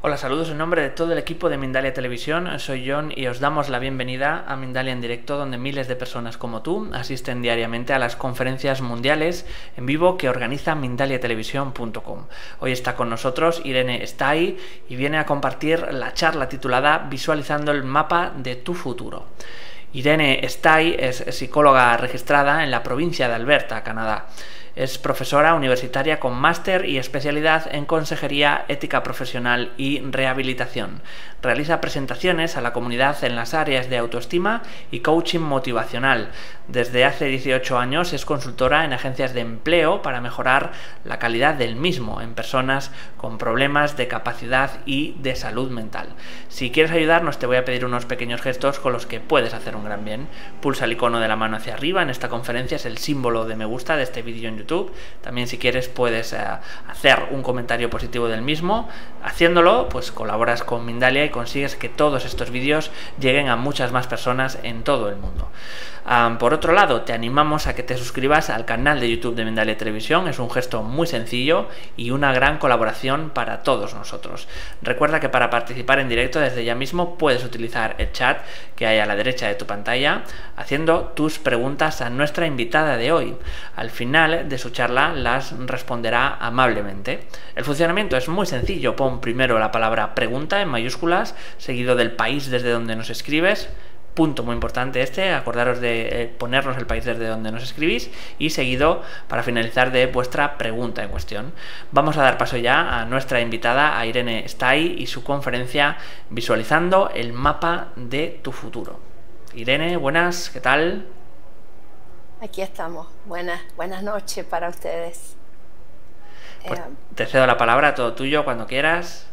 Hola, saludos en nombre de todo el equipo de Mindalia Televisión. Soy John y os damos la bienvenida a Mindalia en directo, donde miles de personas como tú asisten diariamente a las conferencias mundiales en vivo que organiza mindaliatelevisión.com. Hoy está con nosotros Irene Stay y viene a compartir la charla titulada Visualizando el mapa de tu futuro. Irene Stay es psicóloga registrada en la provincia de Alberta, Canadá. Es profesora universitaria con máster y especialidad en consejería ética profesional y rehabilitación. Realiza presentaciones a la comunidad en las áreas de autoestima y coaching motivacional. Desde hace 18 años es consultora en agencias de empleo para mejorar la calidad del mismo en personas con problemas de capacidad y de salud mental. Si quieres ayudarnos te voy a pedir unos pequeños gestos con los que puedes hacer un gran bien. Pulsa el icono de la mano hacia arriba, en esta conferencia es el símbolo de me gusta de este vídeo en YouTube también si quieres puedes eh, hacer un comentario positivo del mismo. Haciéndolo, pues colaboras con Mindalia y consigues que todos estos vídeos lleguen a muchas más personas en todo el mundo. por otro lado, te animamos a que te suscribas al canal de YouTube de Mindalia Televisión. Es un gesto muy sencillo y una gran colaboración para todos nosotros. Recuerda que para participar en directo desde ya mismo puedes utilizar el chat que hay a la derecha de tu pantalla haciendo tus preguntas a nuestra invitada de hoy. Al final de su charla las responderá amablemente. El funcionamiento es muy sencillo. Pon primero la palabra pregunta en mayúsculas, seguido del país desde donde nos escribes, punto muy importante este, acordaros de eh, ponernos el país desde donde nos escribís y seguido para finalizar de vuestra pregunta en cuestión. Vamos a dar paso ya a nuestra invitada, a Irene Stay y su conferencia Visualizando el mapa de tu futuro. Irene, buenas, ¿qué tal? Aquí estamos. Buenas, buenas noches para ustedes. Pues eh, te cedo la palabra, todo tuyo, cuando quieras.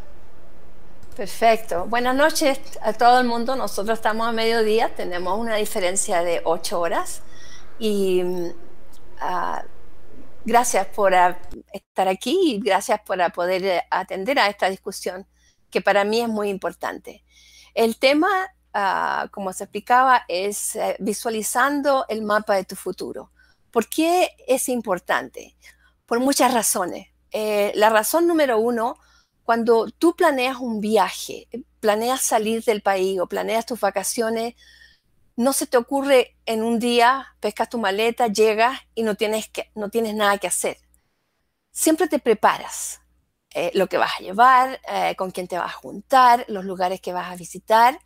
Perfecto. Buenas noches a todo el mundo. Nosotros estamos a mediodía, tenemos una diferencia de ocho horas y mm, ah, gracias por estar aquí y gracias por poder atender a esta discusión que para mí es muy importante. El tema Ah, como se explicaba, es eh, visualizando el mapa de tu futuro. ¿Por qué es importante? Por muchas razones. Eh, la razón número uno, cuando tú planeas un viaje, planeas salir del país o planeas tus vacaciones, no se te ocurre en un día, pescas tu maleta, llegas y no tienes, que, no tienes nada que hacer. Siempre te preparas eh, lo que vas a llevar, con quién te vas a juntar, los lugares que vas a visitar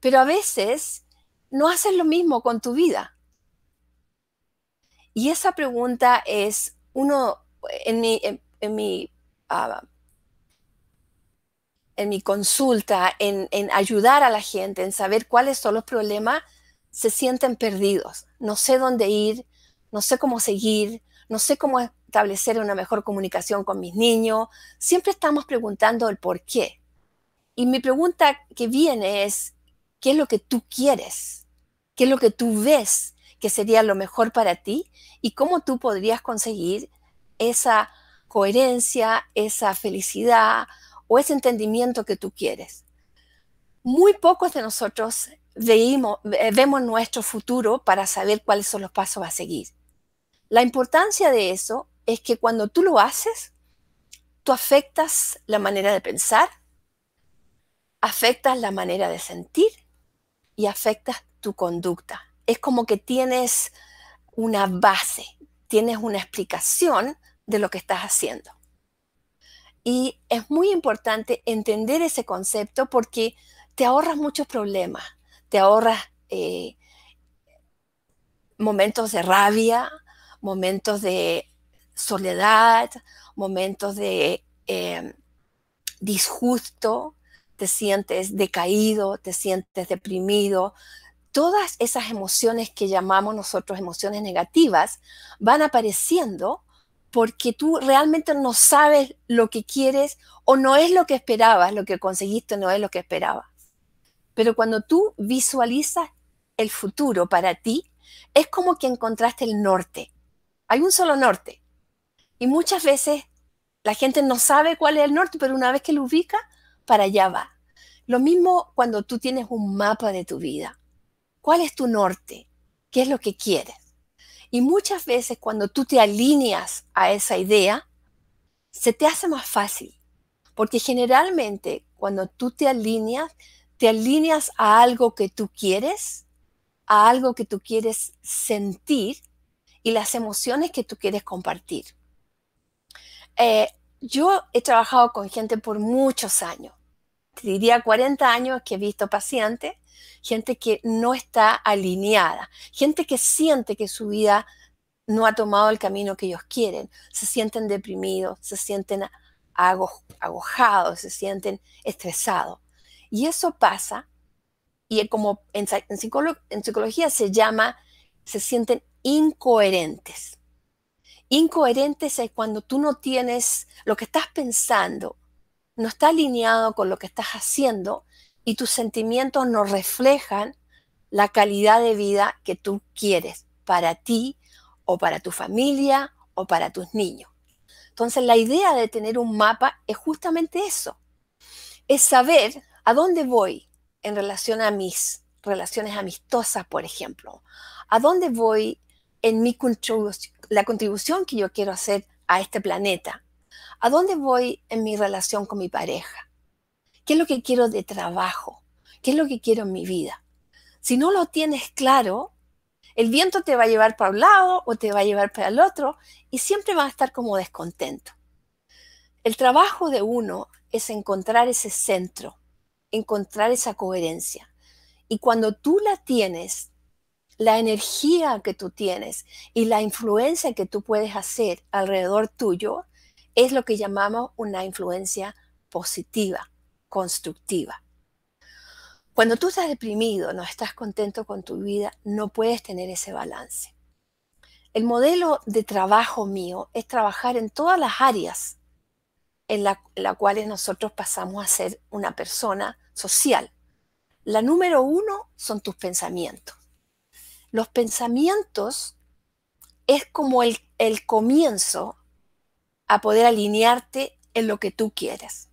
pero a veces no haces lo mismo con tu vida. Y esa pregunta es uno, en mi, ah, en, mi, consulta, en, en ayudar a la gente, en saber cuáles son los problemas, se sienten perdidos. No sé dónde ir, no sé cómo seguir, no sé cómo establecer una mejor comunicación con mis niños. Siempre estamos preguntando el por qué. Y mi pregunta que viene es, qué es lo que tú quieres, qué es lo que tú ves que sería lo mejor para ti y cómo tú podrías conseguir esa coherencia, esa felicidad o ese entendimiento que tú quieres. Muy pocos de nosotros vemos nuestro futuro para saber cuáles son los pasos a seguir. La importancia de eso es que cuando tú lo haces, tú afectas la manera de pensar, afectas la manera de sentir y afectas tu conducta. Es como que tienes una base, tienes una explicación de lo que estás haciendo. Y es muy importante entender ese concepto porque te ahorras muchos problemas, te ahorras eh, momentos de rabia, momentos de soledad, momentos de eh, disgusto, te sientes decaído, te sientes deprimido. Todas esas emociones que llamamos nosotros emociones negativas van apareciendo porque tú realmente no sabes lo que quieres o no es lo que esperabas, lo que conseguiste no es lo que esperabas. Pero cuando tú visualizas el futuro para ti, es como que encontraste el norte. Hay un solo norte. Y muchas veces la gente no sabe cuál es el norte, pero una vez que lo ubica, para allá va. Lo mismo cuando tú tienes un mapa de tu vida. ¿Cuál es tu norte? ¿Qué es lo que quieres? Y muchas veces cuando tú te alineas a esa idea, se te hace más fácil. Porque generalmente cuando tú te alineas, te alineas a algo que tú quieres, a algo que tú quieres sentir y las emociones que tú quieres compartir. Eh, yo he trabajado con gente por muchos años diría 40 años que he visto pacientes, gente que no está alineada, gente que siente que su vida no ha tomado el camino que ellos quieren, se sienten deprimidos, se sienten agojados, se sienten estresados. Y eso pasa, y como en, en psicología se llama, se sienten incoherentes. Incoherentes es cuando tú no tienes lo que estás pensando, no está alineado con lo que estás haciendo y tus sentimientos no reflejan la calidad de vida que tú quieres para ti o para tu familia o para tus niños. Entonces la idea de tener un mapa es justamente eso, es saber a dónde voy en relación a mis relaciones amistosas, por ejemplo, a dónde voy en mi cultura la contribución que yo quiero hacer a este planeta, ¿A dónde voy en mi relación con mi pareja? ¿Qué es lo que quiero de trabajo? ¿Qué es lo que quiero en mi vida? Si no lo tienes claro, el viento te va a llevar para un lado o te va a llevar para el otro y siempre vas a estar como descontento. El trabajo de uno es encontrar ese centro, encontrar esa coherencia. Y cuando tú la tienes, la energía que tú tienes y la influencia que tú puedes hacer alrededor tuyo es lo que llamamos una influencia positiva, constructiva. Cuando tú estás deprimido, no estás contento con tu vida, no puedes tener ese balance. El modelo de trabajo mío es trabajar en todas las áreas en las cuales nosotros pasamos a ser una persona social. La número uno son tus pensamientos. Los pensamientos es como el comienzo a poder alinearte en lo que tú quieres.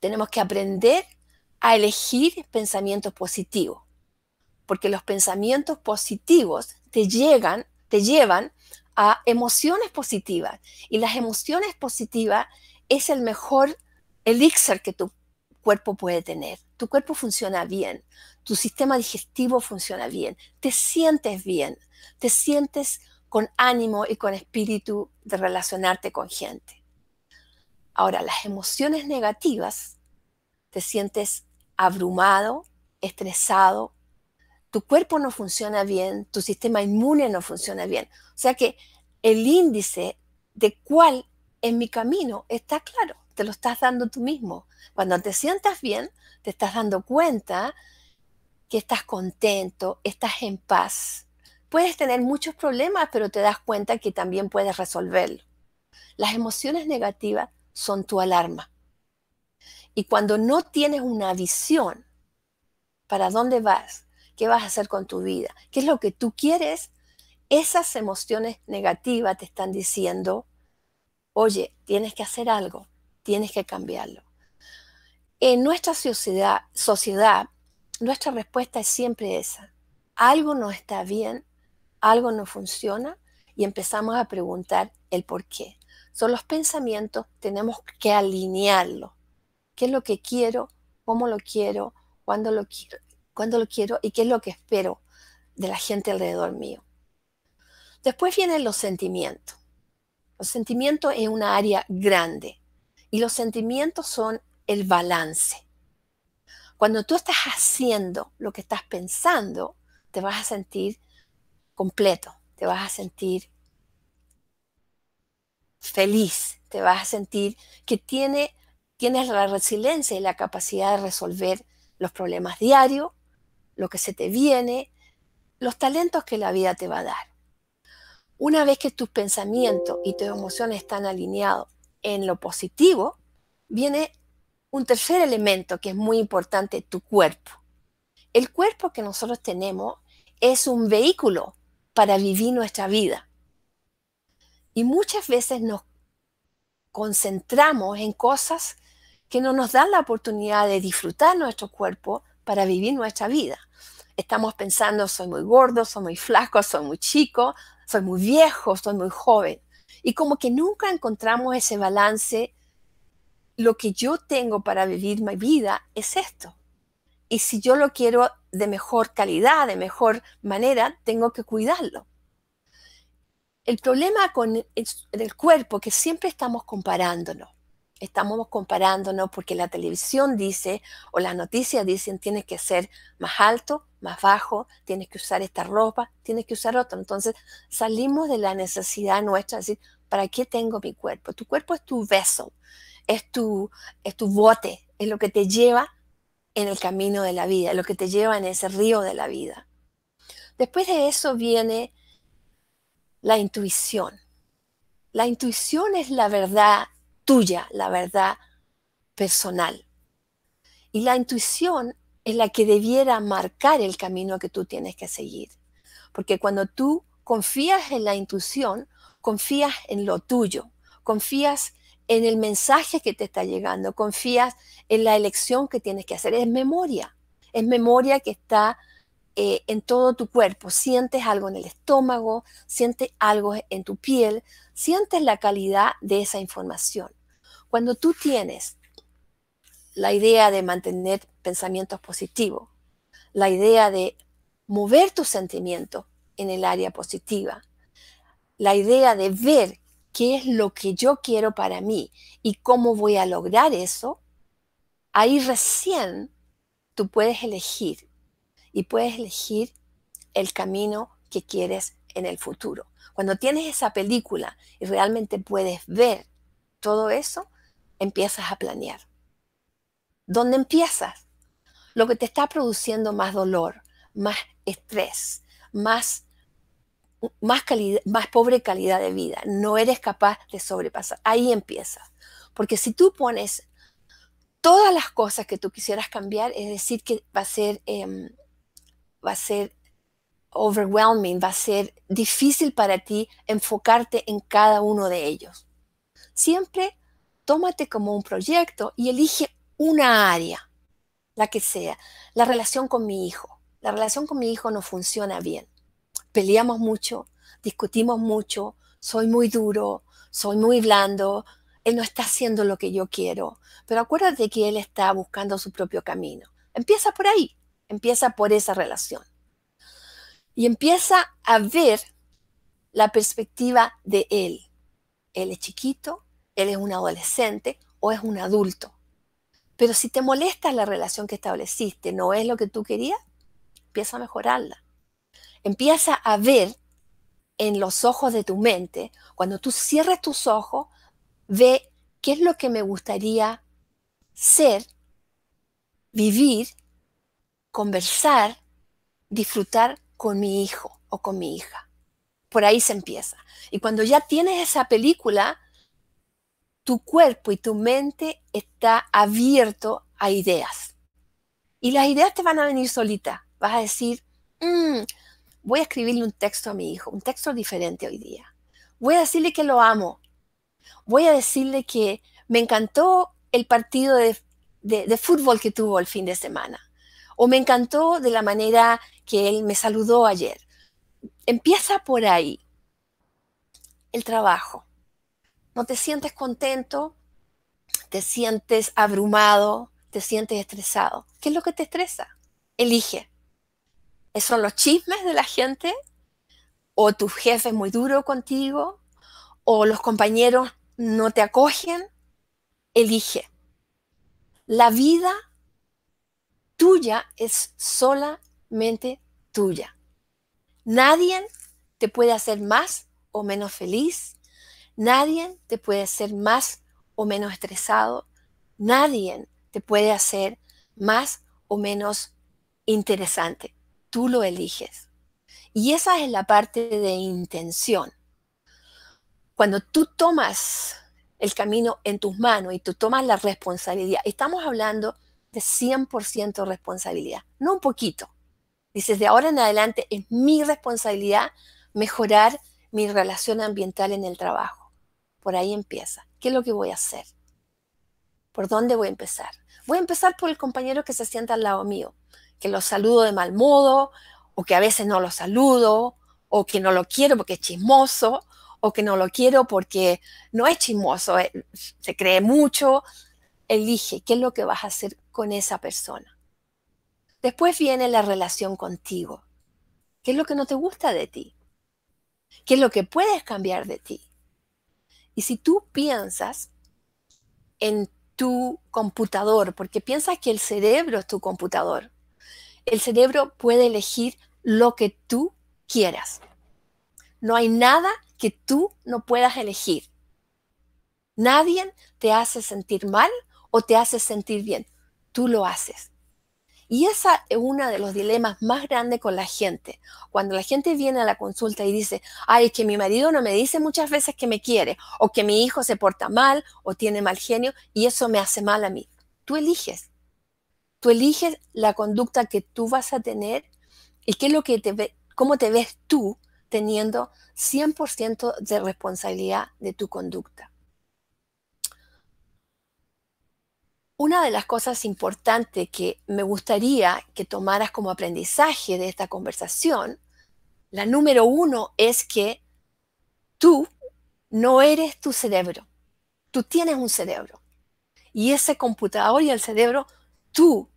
Tenemos que aprender a elegir pensamientos positivos, porque los pensamientos positivos te llegan, te llevan a emociones positivas y las emociones positivas es el mejor elixir que tu cuerpo puede tener. Tu cuerpo funciona bien, tu sistema digestivo funciona bien, te sientes bien, te sientes con ánimo y con espíritu de relacionarte con gente. Ahora, las emociones negativas, te sientes abrumado, estresado, tu cuerpo no funciona bien, tu sistema inmune no funciona bien. O sea que el índice de cuál es mi camino está claro, te lo estás dando tú mismo. Cuando te sientas bien, te estás dando cuenta que estás contento, estás en paz, Puedes tener muchos problemas, pero te das cuenta que también puedes resolverlo. Las emociones negativas son tu alarma. Y cuando no tienes una visión para dónde vas, qué vas a hacer con tu vida, qué es lo que tú quieres, esas emociones negativas te están diciendo, oye, tienes que hacer algo, tienes que cambiarlo. En nuestra sociedad, sociedad nuestra respuesta es siempre esa. Algo no está bien algo no funciona y empezamos a preguntar el por qué. Son los pensamientos, tenemos que alinearlos. ¿Qué es lo que quiero? ¿Cómo lo quiero? ¿Cuándo lo quiero? lo quiero? ¿Y qué es lo que espero de la gente alrededor mío? Después vienen los sentimientos. Los sentimientos es una área grande y los sentimientos son el balance. Cuando tú estás haciendo lo que estás pensando, te vas a sentir completo, te vas a sentir feliz, te vas a sentir que tiene, tienes la resiliencia y la capacidad de resolver los problemas diarios, lo que se te viene, los talentos que la vida te va a dar. Una vez que tus pensamientos y tus emociones están alineados en lo positivo, viene un tercer elemento que es muy importante, tu cuerpo. El cuerpo que nosotros tenemos es un vehículo para vivir nuestra vida. Y muchas veces nos concentramos en cosas que no nos dan la oportunidad de disfrutar nuestro cuerpo para vivir nuestra vida. Estamos pensando, soy muy gordo, soy muy flaco, soy muy chico, soy muy viejo, soy muy joven. Y como que nunca encontramos ese balance, lo que yo tengo para vivir mi vida es esto. Y si yo lo quiero de mejor calidad, de mejor manera, tengo que cuidarlo. El problema con el, cuerpo que siempre estamos comparándonos. Estamos comparándonos porque la televisión dice o las noticias dicen tienes que ser más alto, más bajo, tienes que usar esta ropa, tienes que usar otra. Entonces salimos de la necesidad nuestra de decir, ¿para qué tengo mi cuerpo? Tu cuerpo es tu beso, es tu, es tu bote, es lo que te lleva en el camino de la vida, lo que te lleva en ese río de la vida. Después de eso viene la intuición. La intuición es la verdad tuya, la verdad personal. Y la intuición es la que debiera marcar el camino que tú tienes que seguir. Porque cuando tú confías en la intuición, confías en lo tuyo, confías en el mensaje que te está llegando, confías en la elección que tienes que hacer. Es memoria, es memoria que está eh, en todo tu cuerpo. Sientes algo en el estómago, sientes algo en tu piel, sientes la calidad de esa información. Cuando tú tienes la idea de mantener pensamientos positivos, la idea de mover tus sentimientos en el área positiva, la idea de ver qué es lo que yo quiero para mí y cómo voy a lograr eso, ahí recién tú puedes elegir y puedes elegir el camino que quieres en el futuro. Cuando tienes esa película y realmente puedes ver todo eso, empiezas a planear. ¿Dónde empiezas? Lo que te está produciendo más dolor, más estrés, más más, pobre calidad de vida. No eres capaz de sobrepasar. Ahí empieza. Porque si tú pones todas las cosas que tú quisieras cambiar, es decir, que va a ser, em, va a ser overwhelming, va a ser difícil para ti enfocarte en cada uno de ellos. Siempre tómate como un proyecto y elige una área, la que sea. La relación con mi hijo. La relación con mi hijo no funciona bien peleamos mucho, discutimos mucho, soy muy duro, soy muy blando, él no está haciendo lo que yo quiero, pero acuérdate que él está buscando su propio camino. Empieza por ahí, empieza por esa relación. Y empieza a ver la perspectiva de él. Él es chiquito, él es un adolescente o es un adulto. Pero si te molesta la relación que estableciste, no es lo que tú querías, empieza a mejorarla empieza a ver en los ojos de tu mente, cuando tú cierres tus ojos, ve qué es lo que me gustaría ser, vivir, conversar, disfrutar con mi hijo o con mi hija. Por ahí se empieza. Y cuando ya tienes esa película, tu cuerpo y tu mente está abierto a ideas. Y las ideas te van a venir solitas. Vas a decir, mm, voy a escribirle un texto a mi hijo, un texto diferente hoy día. Voy a decirle que lo amo. Voy a decirle que me encantó el partido de, fútbol que tuvo el fin de semana. O me encantó de la manera que él me saludó ayer. Empieza por ahí. El trabajo. No te sientes contento, te sientes abrumado, te sientes estresado. ¿Qué es lo que te estresa? Elige son los chismes de la gente, o tu jefe es muy duro contigo, o los compañeros no te acogen. Elige. La vida tuya es solamente tuya. Nadie te puede hacer más o menos feliz. Nadie te puede hacer más o menos estresado. Nadie te puede hacer más o menos interesante tú lo eliges. Y esa es la parte de intención. Cuando tú tomas el camino en tus manos y tú tomas la responsabilidad, estamos hablando de 100% responsabilidad, no un poquito. Dices, de ahora en adelante es mi responsabilidad mejorar mi relación ambiental en el trabajo. Por ahí empieza. ¿Qué es lo que voy a hacer? ¿Por dónde voy a empezar? Voy a empezar por el compañero que se sienta al lado mío que lo saludo de mal modo, o que a veces no lo saludo, o que no lo quiero porque es chismoso, o que no lo quiero porque no es chismoso, eh, se cree mucho. Elige qué es lo que vas a hacer con esa persona. Después viene la relación contigo. ¿Qué es lo que no te gusta de ti? ¿Qué es lo que puedes cambiar de ti? Y si tú piensas en tu computador, porque piensas que el cerebro es tu computador, el cerebro puede elegir lo que tú quieras. No hay nada que tú no puedas elegir. Nadie te hace sentir mal o te hace sentir bien. Tú lo haces. Y esa es uno de los dilemas más grandes con la gente. Cuando la gente viene a la consulta y dice, ay, que mi marido no me dice muchas veces que me quiere, o que mi hijo se porta mal, o tiene mal genio, y eso me hace mal a mí. Tú eliges. Tú eliges la conducta que tú vas a tener y qué lo que te ve, cómo te ves tú teniendo 100% de responsabilidad de tu conducta. Una de las cosas importantes que me gustaría que tomaras como aprendizaje de esta conversación, la número uno es que tú no eres tu cerebro, tú tienes un cerebro. Y ese computador y el cerebro, tú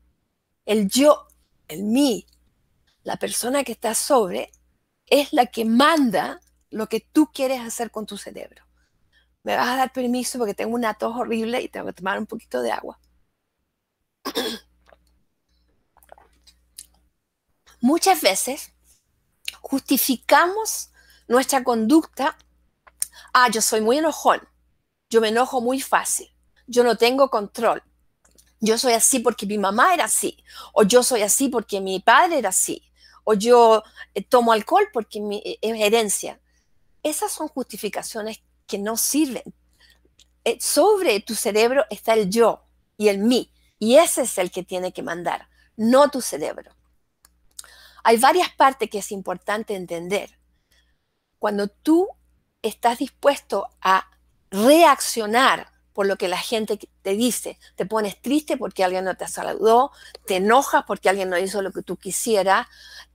el yo, el mí, la persona que está sobre, es la que manda lo que tú quieres hacer con tu cerebro. Me vas a dar permiso porque tengo una tos horrible y tengo que tomar un poquito de agua. Muchas veces justificamos nuestra conducta. Ah, yo soy muy enojón. Yo me enojo muy fácil. Yo no tengo control yo soy así porque mi mamá era así, o yo soy así porque mi padre era así, o yo eh, tomo alcohol porque mi, eh, es herencia. Esas son justificaciones que no sirven. Eh, sobre tu cerebro está el yo y el mí, y ese es el que tiene que mandar, no tu cerebro. Hay varias partes que es importante entender. Cuando tú estás dispuesto a reaccionar por lo que la gente te dice. Te pones triste porque alguien no te saludó, te enojas porque alguien no hizo lo que tú quisieras,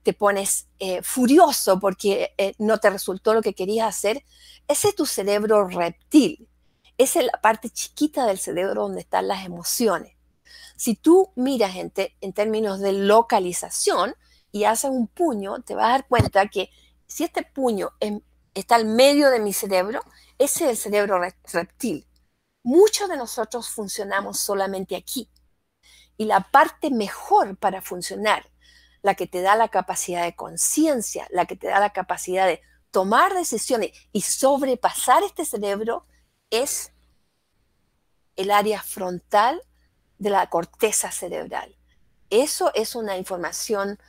te pones eh, furioso porque eh, no te resultó lo que querías hacer. Ese es tu cerebro reptil. Esa es la parte chiquita del cerebro donde están las emociones. Si tú miras gente, en términos de localización y haces un puño, te vas a dar cuenta que si este puño está al medio de mi cerebro, ese es el cerebro reptil. Muchos de nosotros funcionamos solamente aquí. Y la parte mejor para funcionar, la que te da la capacidad de conciencia, la que te da la capacidad de tomar decisiones y sobrepasar este cerebro, es el área frontal de la corteza cerebral. Eso es una información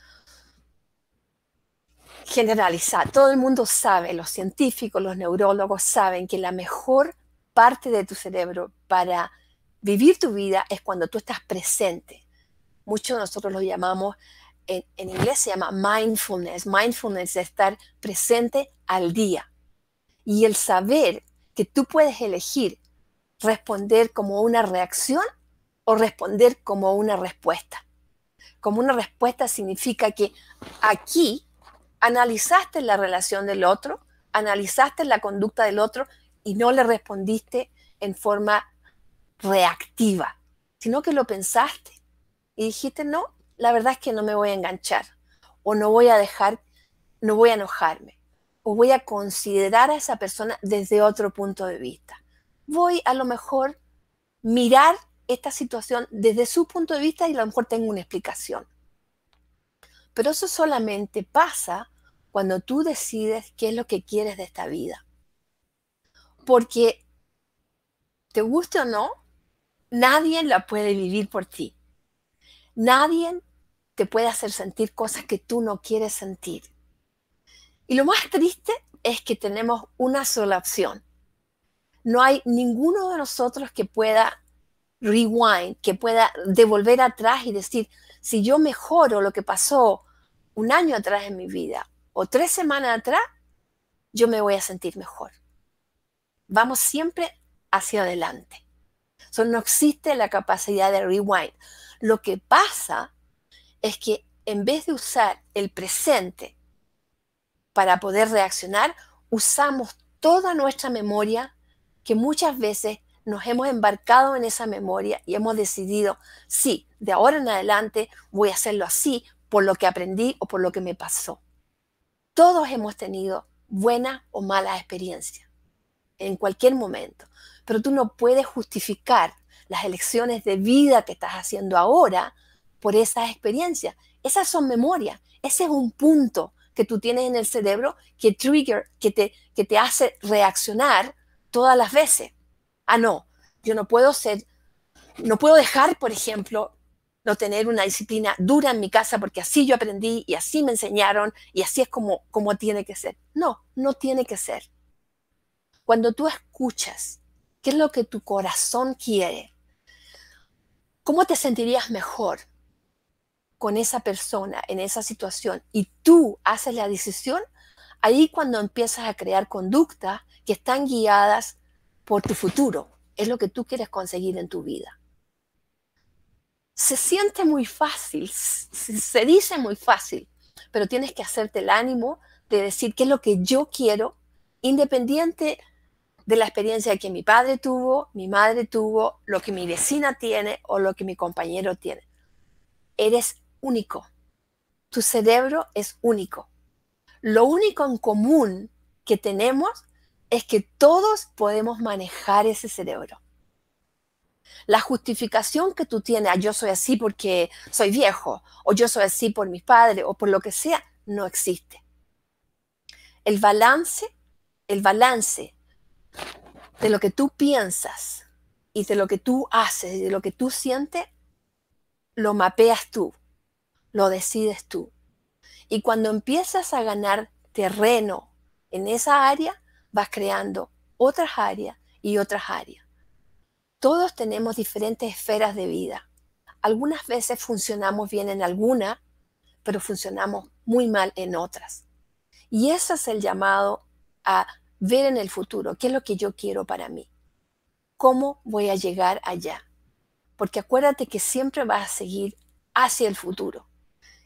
generalizada. Todo el mundo sabe, los científicos, los neurólogos saben que la mejor parte de tu cerebro para vivir tu vida es cuando tú estás presente. Muchos de nosotros lo llamamos, en, inglés se llama mindfulness. Mindfulness es estar presente al día. Y el saber que tú puedes elegir responder como una reacción o responder como una respuesta. Como una respuesta significa que aquí analizaste la relación del otro, analizaste la conducta del otro y no le respondiste en forma reactiva, sino que lo pensaste y dijiste, no, la verdad es que no me voy a enganchar o no voy a dejar, no voy a enojarme o voy a considerar a esa persona desde otro punto de vista. Voy a lo mejor mirar esta situación desde su punto de vista y a lo mejor tengo una explicación. Pero eso solamente pasa cuando tú decides qué es lo que quieres de esta vida porque te guste o no, nadie la puede vivir por ti. Nadie te puede hacer sentir cosas que tú no quieres sentir. Y lo más triste es que tenemos una sola opción. No hay ninguno de nosotros que pueda rewind, que pueda devolver atrás y decir, si yo mejoro lo que pasó un año atrás en mi vida o tres semanas atrás, yo me voy a sentir mejor. Vamos siempre hacia adelante. no existe la capacidad de rewind. Lo que pasa es que en vez de usar el presente para poder reaccionar, usamos toda nuestra memoria que muchas veces nos hemos embarcado en esa memoria y hemos decidido, sí, de ahora en adelante voy a hacerlo así por lo que aprendí o por lo que me pasó. Todos hemos tenido buenas o malas experiencias en cualquier momento, pero tú no puedes justificar las elecciones de vida que estás haciendo ahora por esas experiencias. Esas son memorias, ese es un punto que tú tienes en el cerebro que trigger, que te, que te hace reaccionar todas las veces. Ah, no, yo no puedo ser, no puedo dejar, por ejemplo, no tener una disciplina dura en mi casa porque así yo aprendí y así me enseñaron y así es como, como tiene que ser. No, no tiene que ser. Cuando tú escuchas qué es lo que tu corazón quiere, ¿cómo te sentirías mejor con esa persona en esa situación? Y tú haces la decisión, ahí cuando empiezas a crear conductas que están guiadas por tu futuro, es lo que tú quieres conseguir en tu vida. Se siente muy fácil, se dice muy fácil, pero tienes que hacerte el ánimo de decir qué es lo que yo quiero, independiente de la experiencia que mi padre tuvo, mi madre tuvo, lo que mi vecina tiene o lo que mi compañero tiene. Eres único. Tu cerebro es único. Lo único en común que tenemos es que todos podemos manejar ese cerebro. La justificación que tú tienes, a ah, yo soy así porque soy viejo, o yo soy así por mis padres, o por lo que sea, no existe. El balance, el balance de lo que tú piensas y de lo que tú haces y de lo que tú sientes, lo mapeas tú, lo decides tú. Y cuando empiezas a ganar terreno en esa área, vas creando otras áreas y otras áreas. Todos tenemos diferentes esferas de vida. Algunas veces funcionamos bien en alguna, pero funcionamos muy mal en otras. Y ese es el llamado a ver en el futuro, qué es lo que yo quiero para mí, cómo voy a llegar allá. Porque acuérdate que siempre vas a seguir hacia el futuro.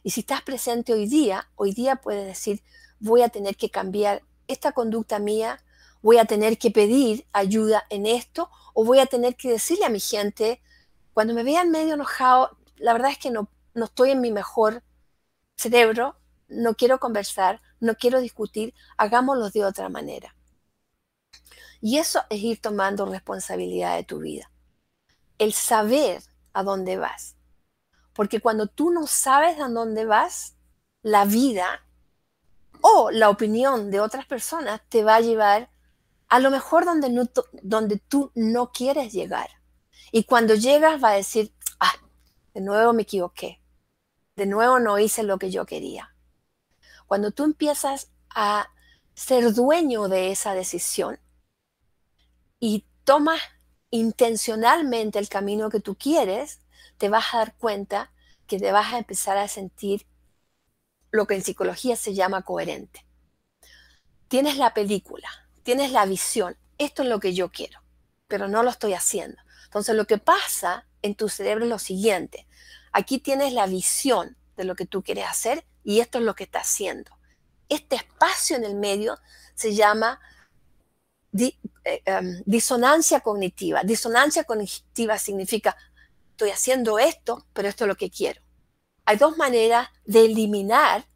Y si estás presente hoy día, hoy día puedes decir, voy a tener que cambiar esta conducta mía, voy a tener que pedir ayuda en esto, o voy a tener que decirle a mi gente, cuando me vean medio enojado, la verdad es que no, estoy en mi mejor cerebro, no quiero conversar, no quiero discutir, hagámoslo de otra manera. Y eso es ir tomando responsabilidad de tu vida. El saber a dónde vas. Porque cuando tú no sabes a dónde vas, la vida o la opinión de otras personas te va a llevar a lo mejor donde, donde tú no quieres llegar. Y cuando llegas va a decir, ah, de nuevo me equivoqué, de nuevo no hice lo que yo quería. Cuando tú empiezas a ser dueño de esa decisión, y tomas intencionalmente el camino que tú quieres, te vas a dar cuenta que te vas a empezar a sentir lo que en psicología se llama coherente. Tienes la película, tienes la visión, esto es lo que yo quiero, pero no lo estoy haciendo. Entonces lo que pasa en tu cerebro es lo siguiente, aquí tienes la visión de lo que tú quieres hacer y esto es lo que está haciendo. Este espacio en el medio se llama eh, em, disonancia cognitiva. Disonancia cognitiva significa, estoy haciendo esto, pero esto es lo que quiero. Hay dos maneras de eliminar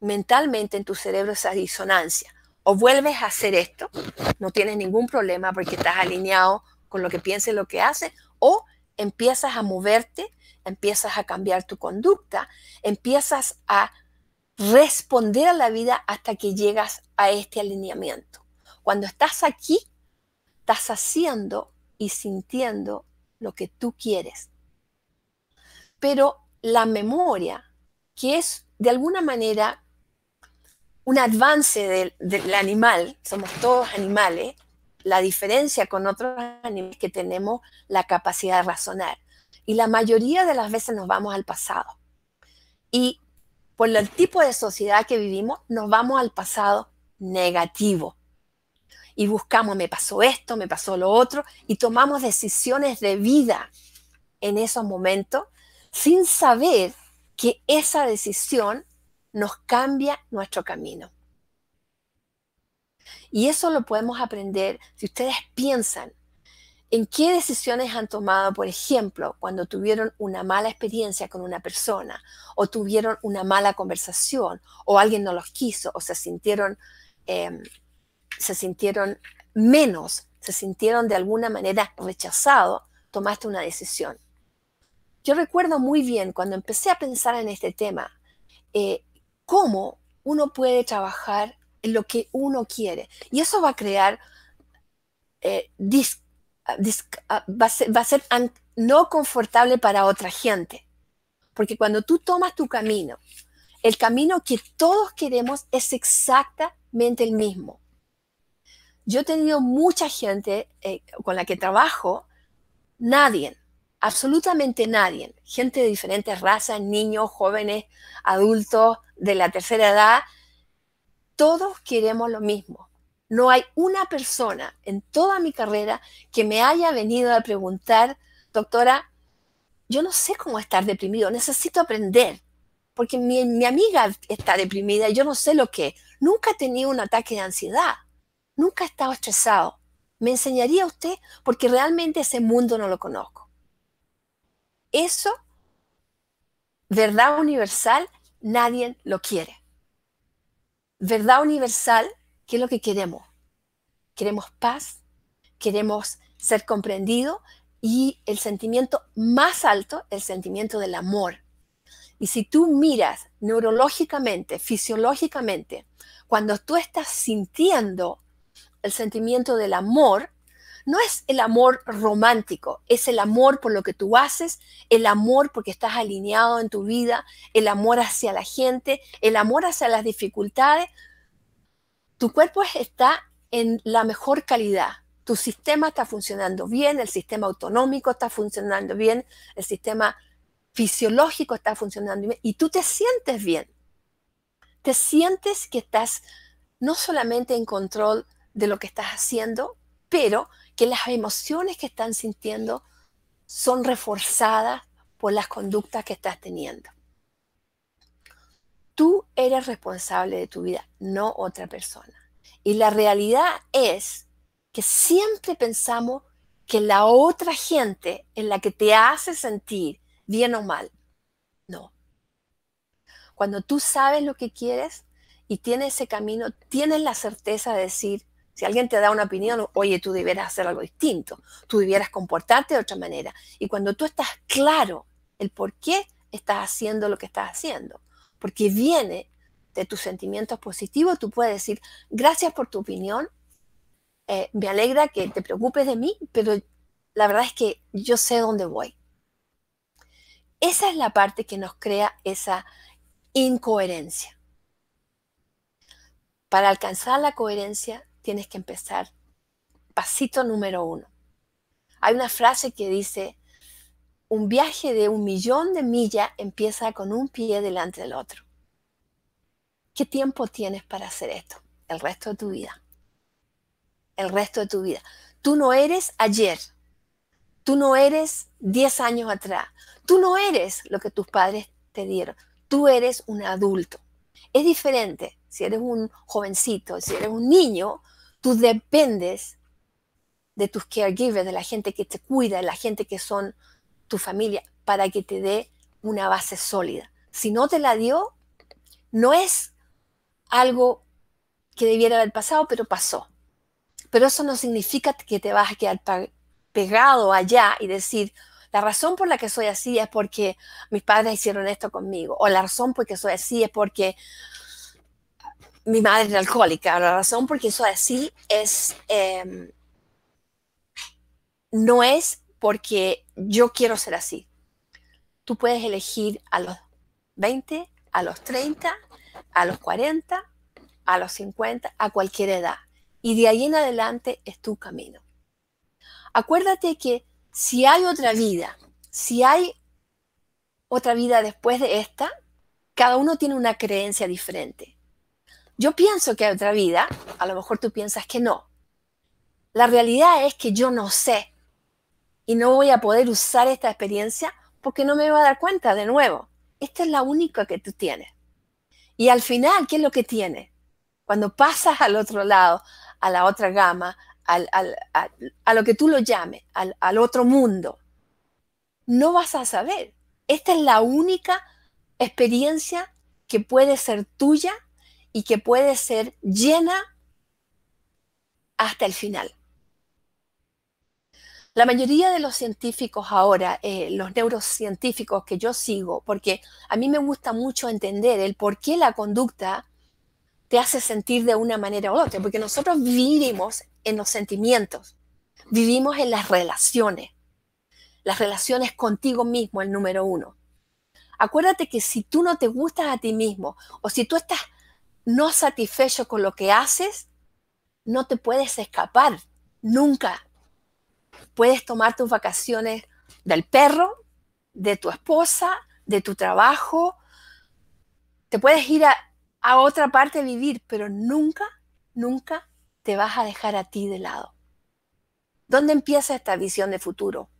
mentalmente en tu cerebro esa disonancia. O vuelves a hacer esto, no tienes ningún problema porque estás alineado con lo que piensas y lo que haces, o empiezas a moverte, empiezas a cambiar tu conducta, empiezas a responder a la vida hasta que llegas a este alineamiento. Cuando estás aquí, estás haciendo y sintiendo lo que tú quieres. Pero la memoria, que es de alguna manera un avance del, del animal, somos todos animales, la diferencia con otros animales es que tenemos la capacidad de razonar. Y la mayoría de las veces nos vamos al pasado. Y por el tipo de sociedad que vivimos, nos vamos al pasado negativo y buscamos, me pasó esto, me pasó lo otro, y tomamos decisiones de vida en esos momentos sin saber que esa decisión nos cambia nuestro camino. Y eso lo podemos aprender si ustedes piensan en qué decisiones han tomado, por ejemplo, cuando tuvieron una mala experiencia con una persona o tuvieron una mala conversación o alguien no los quiso o se sintieron... Em, se sintieron menos, se sintieron de alguna manera rechazados, tomaste una decisión. Yo recuerdo muy bien cuando empecé a pensar en este tema, eh, cómo uno puede trabajar en lo que uno quiere. Y eso va a crear, eh, ah, va a ser, no confortable para otra gente. Porque cuando tú tomas tu camino, el camino que todos queremos es exactamente el mismo. Yo he tenido mucha gente eh, con la que trabajo, nadie, absolutamente nadie, gente de diferentes razas, niños, jóvenes, adultos, de la tercera edad, todos queremos lo mismo. No hay una persona en toda mi carrera que me haya venido a preguntar, doctora, yo no sé cómo estar deprimido, necesito aprender, porque mi, mi amiga está deprimida y yo no sé lo que. Nunca he tenido un ataque de ansiedad nunca he estado estresado. ¿Me enseñaría usted? Porque realmente ese mundo no lo conozco. Eso, verdad universal, nadie lo quiere. Verdad universal, ¿qué es lo que queremos? Queremos paz, queremos ser comprendido y el sentimiento más alto, el sentimiento del amor. Y si tú miras neurológicamente, fisiológicamente, cuando tú estás sintiendo el sentimiento del amor, no es el amor romántico, es el amor por lo que tú haces, el amor porque estás alineado en tu vida, el amor hacia la gente, el amor hacia las dificultades. Tu cuerpo está en la mejor calidad. Tu sistema está funcionando bien, el sistema autonómico está funcionando bien, el sistema fisiológico está funcionando bien y tú te sientes bien. Te sientes que estás no solamente en control de lo que estás haciendo, pero que las emociones que están sintiendo son reforzadas por las conductas que estás teniendo. Tú eres responsable de tu vida, no otra persona. Y la realidad es que siempre pensamos que la otra gente en la que te hace sentir bien o mal. No. Cuando tú sabes lo que quieres y tienes ese camino, tienes la certeza de decir, si alguien te da una opinión, oye, tú debieras hacer algo distinto, tú debieras comportarte de otra manera. Y cuando tú estás claro el por qué estás haciendo lo que estás haciendo, porque viene de tus sentimientos positivos, tú puedes decir, gracias por tu opinión, eh, me alegra que te preocupes de mí, pero la verdad es que yo sé dónde voy. Esa es la parte que nos crea esa incoherencia. Para alcanzar la coherencia tienes que empezar. Pasito número uno. Hay una frase que dice, un viaje de un millón de millas empieza con un pie delante del otro. ¿Qué tiempo tienes para hacer esto? El resto de tu vida. El resto de tu vida. Tú no eres ayer. Tú no eres 10 años atrás. Tú no eres lo que tus padres te dieron. Tú eres un adulto. Es diferente si eres un jovencito, si eres un niño, tú dependes de tus caregivers, de la gente que te cuida, de la gente que son tu familia, para que te dé una base sólida. Si no te la dio, no es algo que debiera haber pasado, pero pasó. Pero eso no significa que te vas a quedar pegado allá y decir, la razón por la que soy así es porque mis padres hicieron esto conmigo, o la razón por la que soy así es porque mi madre es alcohólica. La razón por eso así es, em, no es porque yo quiero ser así. Tú puedes elegir a los 20, a los 30, a los 40, a los 50, a cualquier edad. Y de ahí en adelante es tu camino. Acuérdate que si hay otra vida, si hay otra vida después de esta, cada uno tiene una creencia diferente. Yo pienso que hay otra vida, a lo mejor tú piensas que no. La realidad es que yo no sé y no voy a poder usar esta experiencia porque no me voy a dar cuenta de nuevo. Esta es la única que tú tienes. Y al final, ¿qué es lo que tienes? Cuando pasas al otro lado, a la otra gama, a, lo que tú lo llames, al, al otro mundo, no vas a saber. Esta es la única experiencia que puede ser tuya y que puede ser llena hasta el final. La mayoría de los científicos ahora, eh, los neurocientíficos que yo sigo, porque a mí me gusta mucho entender el por qué la conducta te hace sentir de una manera u otra, porque nosotros vivimos en los sentimientos, vivimos en las relaciones, las relaciones contigo mismo, el número uno. Acuérdate que si tú no te gustas a ti mismo o si tú estás no satisfecho con lo que haces, no te puedes escapar, nunca. Puedes tomar tus vacaciones del perro, de tu esposa, de tu trabajo. Te puedes ir a, otra parte a vivir, pero nunca, nunca te vas a dejar a ti de lado. ¿Dónde empieza esta visión de futuro?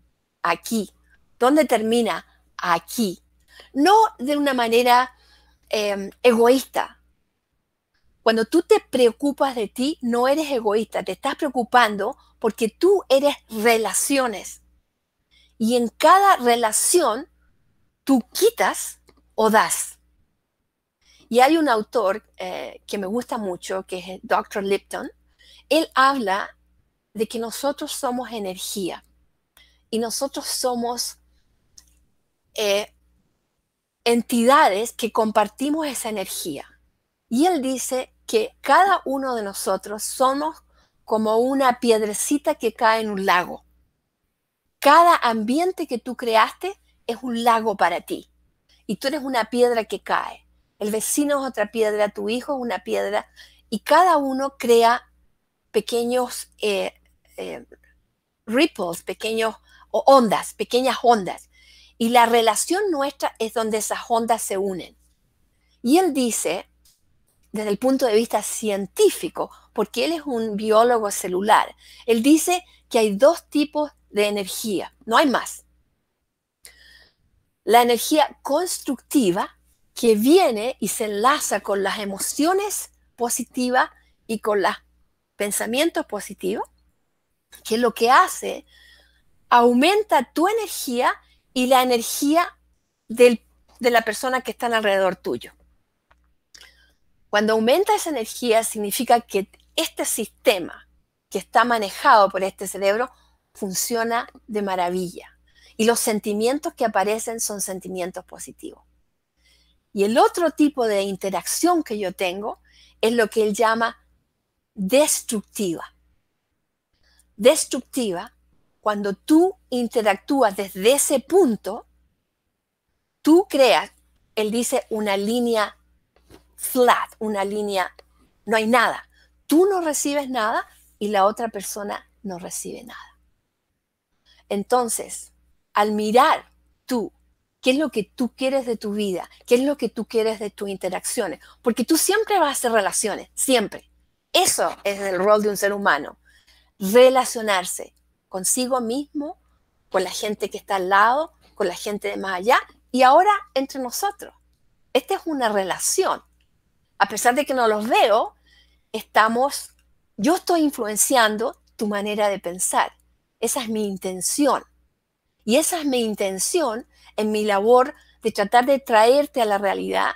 Aquí. ¿Dónde termina? Aquí. No de una manera em, egoísta, cuando tú te preocupas de ti, no eres egoísta, te estás preocupando porque tú eres relaciones. Y en cada relación, tú quitas o das. Y hay un autor eh, que me gusta mucho, que es el Dr. Lipton. Él habla de que nosotros somos energía y nosotros somos eh, entidades que compartimos esa energía. Y él dice, que cada uno de nosotros somos como una piedrecita que cae en un lago. Cada ambiente que tú creaste es un lago para ti. Y tú eres una piedra que cae. El vecino es otra piedra, tu hijo es una piedra. Y cada uno crea pequeños eh, eh, ripples, pequeños ondas, pequeñas ondas. Y la relación nuestra es donde esas ondas se unen. Y él dice, desde el punto de vista científico, porque él es un biólogo celular. Él dice que hay dos tipos de energía, no hay más. La energía constructiva, que viene y se enlaza con las emociones positivas y con los pensamientos positivos, que lo que hace, aumenta tu energía y la energía de la persona que está alrededor tuyo. Cuando aumenta esa energía significa que este sistema que está manejado por este cerebro funciona de maravilla. Y los sentimientos que aparecen son sentimientos positivos. Y el otro tipo de interacción que yo tengo es lo que él llama destructiva. Destructiva, cuando tú interactúas desde ese punto, tú creas, él dice, una línea flat, una línea, no hay nada. Tú no recibes nada y la otra persona no recibe nada. Entonces, al mirar tú qué es lo que tú quieres de tu vida, qué es lo que tú quieres de tus interacciones, porque tú siempre vas a hacer relaciones, siempre. Eso es el rol de un ser humano, relacionarse consigo mismo, con la gente que está al lado, con la gente de más allá y ahora entre nosotros. Esta es una relación, a pesar de que no los veo, estamos, yo estoy influenciando tu manera de pensar. Esa es mi intención. Y esa es mi intención en mi labor de tratar de traerte a la realidad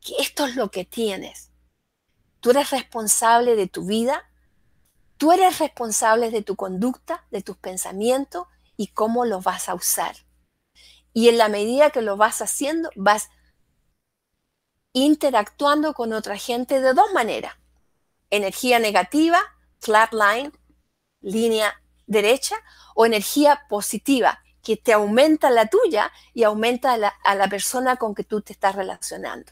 que esto es lo que tienes. Tú eres responsable de tu vida, tú eres responsable de tu conducta, de tus pensamientos y cómo los vas a usar. Y en la medida que lo vas haciendo, vas interactuando con otra gente de dos maneras. Energía negativa, flat line, línea derecha, o energía positiva, que te aumenta la tuya y aumenta a la persona con que tú te estás relacionando.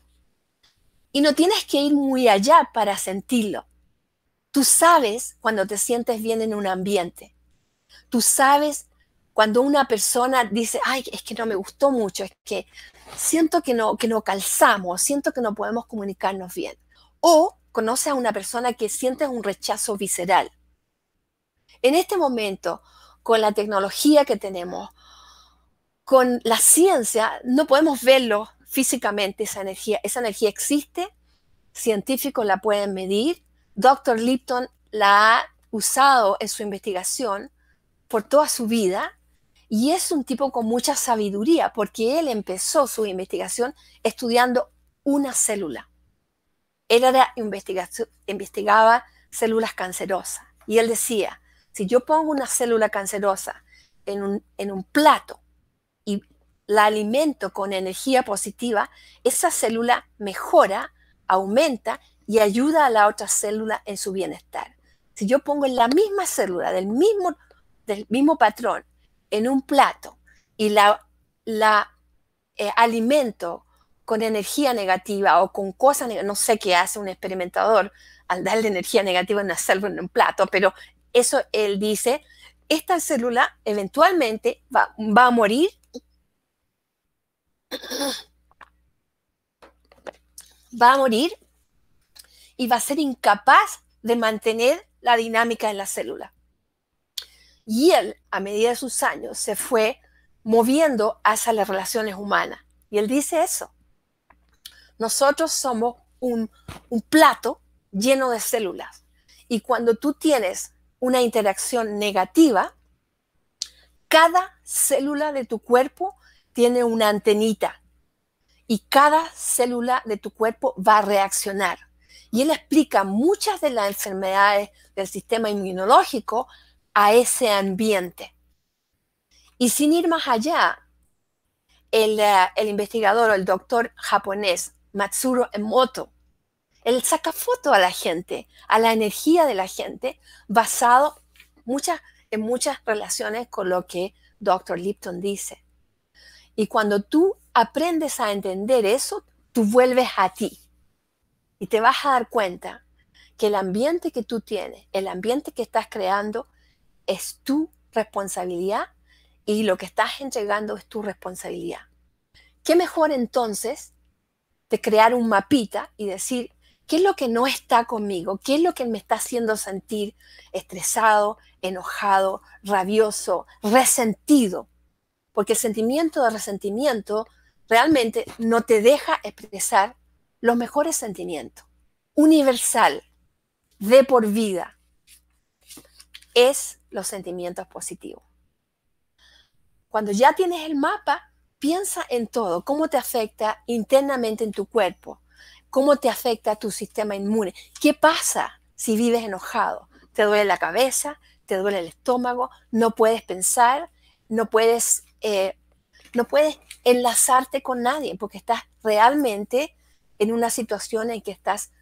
Y no tienes que ir muy allá para sentirlo. Tú sabes cuando te sientes bien en un ambiente. Tú sabes cuando una persona dice, ay, es que no me gustó mucho, es que siento que no, que no calzamos, siento que no podemos comunicarnos bien. O conoce a una persona que siente un rechazo visceral. En este momento, con la tecnología que tenemos, con la ciencia, no podemos verlo físicamente esa energía. Esa energía existe, científicos la pueden medir. Dr. Lipton la ha usado en su investigación por toda su vida y es un tipo con mucha sabiduría porque él empezó su investigación estudiando una célula. Él era investigaba células cancerosas y él decía, si yo pongo una célula cancerosa en un, plato y la alimento con energía positiva, esa célula mejora, aumenta y ayuda a la otra célula en su bienestar. Si yo pongo en la misma célula, del mismo patrón, en un plato y la, la eh, alimento con energía negativa o con cosas, no sé qué hace un experimentador al darle energía negativa en una célula en un plato, pero eso él dice, esta célula eventualmente va, va a morir. va a morir y va a ser incapaz de mantener la dinámica en la célula. Y él, a medida de sus años, se fue moviendo hacia las relaciones humanas. Y él dice eso. Nosotros somos un, plato lleno de células. Y cuando tú tienes una interacción negativa, cada célula de tu cuerpo tiene una antenita y cada célula de tu cuerpo va a reaccionar. Y él explica muchas de las enfermedades del sistema inmunológico a ese ambiente. Y sin ir más allá, el, eh, investigador o el doctor japonés Matsuro Emoto, él saca foto a la gente, a la energía de la gente, basado muchas, en muchas relaciones con lo que Dr. Lipton dice. Y cuando tú aprendes a entender eso, tú vuelves a ti. Y te vas a dar cuenta que el ambiente que tú tienes, el ambiente que estás creando, es tu responsabilidad y lo que estás entregando es tu responsabilidad. ¿Qué mejor entonces de crear un mapita y decir, ¿qué es lo que no está conmigo? ¿Qué es lo que me está haciendo sentir estresado, enojado, rabioso, resentido? Porque el sentimiento de resentimiento realmente no te deja expresar los mejores sentimientos. Universal, de por vida, es los sentimientos positivos. Cuando ya tienes el mapa, piensa en todo, cómo te afecta internamente en tu cuerpo, cómo te afecta tu sistema inmune, qué pasa si vives enojado, te duele la cabeza, te duele el estómago, no puedes pensar, no puedes, eh, no puedes enlazarte con nadie porque estás realmente en una situación en que estás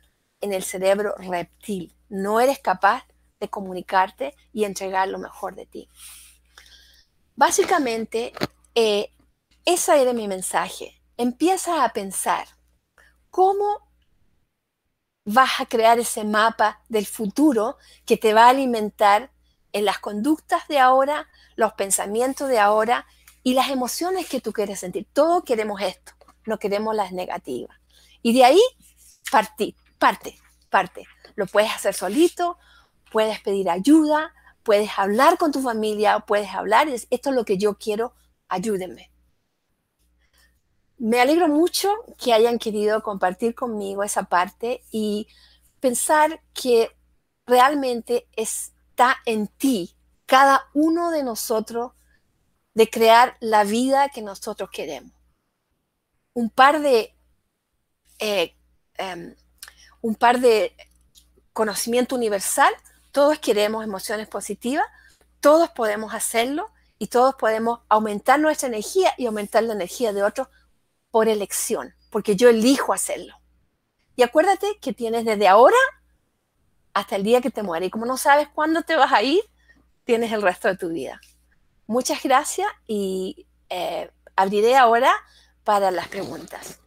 en el cerebro reptil, no eres capaz de comunicarte y entregar lo mejor de ti. Básicamente, eh, ese era mi mensaje. Empieza a pensar cómo vas a crear ese mapa del futuro que te va a alimentar en las conductas de ahora, los pensamientos de ahora y las emociones que tú quieres sentir. Todos queremos esto, no queremos las negativas. Y de ahí partí, parte, parte. Lo puedes hacer solito, puedes pedir ayuda, puedes hablar con tu familia, puedes hablar esto es lo que yo quiero, ayúdenme. Me alegro mucho que hayan querido compartir conmigo esa parte y pensar que realmente está en ti, cada uno de nosotros, de crear la vida que nosotros queremos. Un par de, eh, em, un par de conocimiento universal todos queremos emociones positivas, todos podemos hacerlo y todos podemos aumentar nuestra energía y aumentar la energía de otros por elección, porque yo elijo hacerlo. Y acuérdate que tienes desde ahora hasta el día que te muere Y como no sabes cuándo te vas a ir, tienes el resto de tu vida. Muchas gracias y eh, abriré ahora para las preguntas.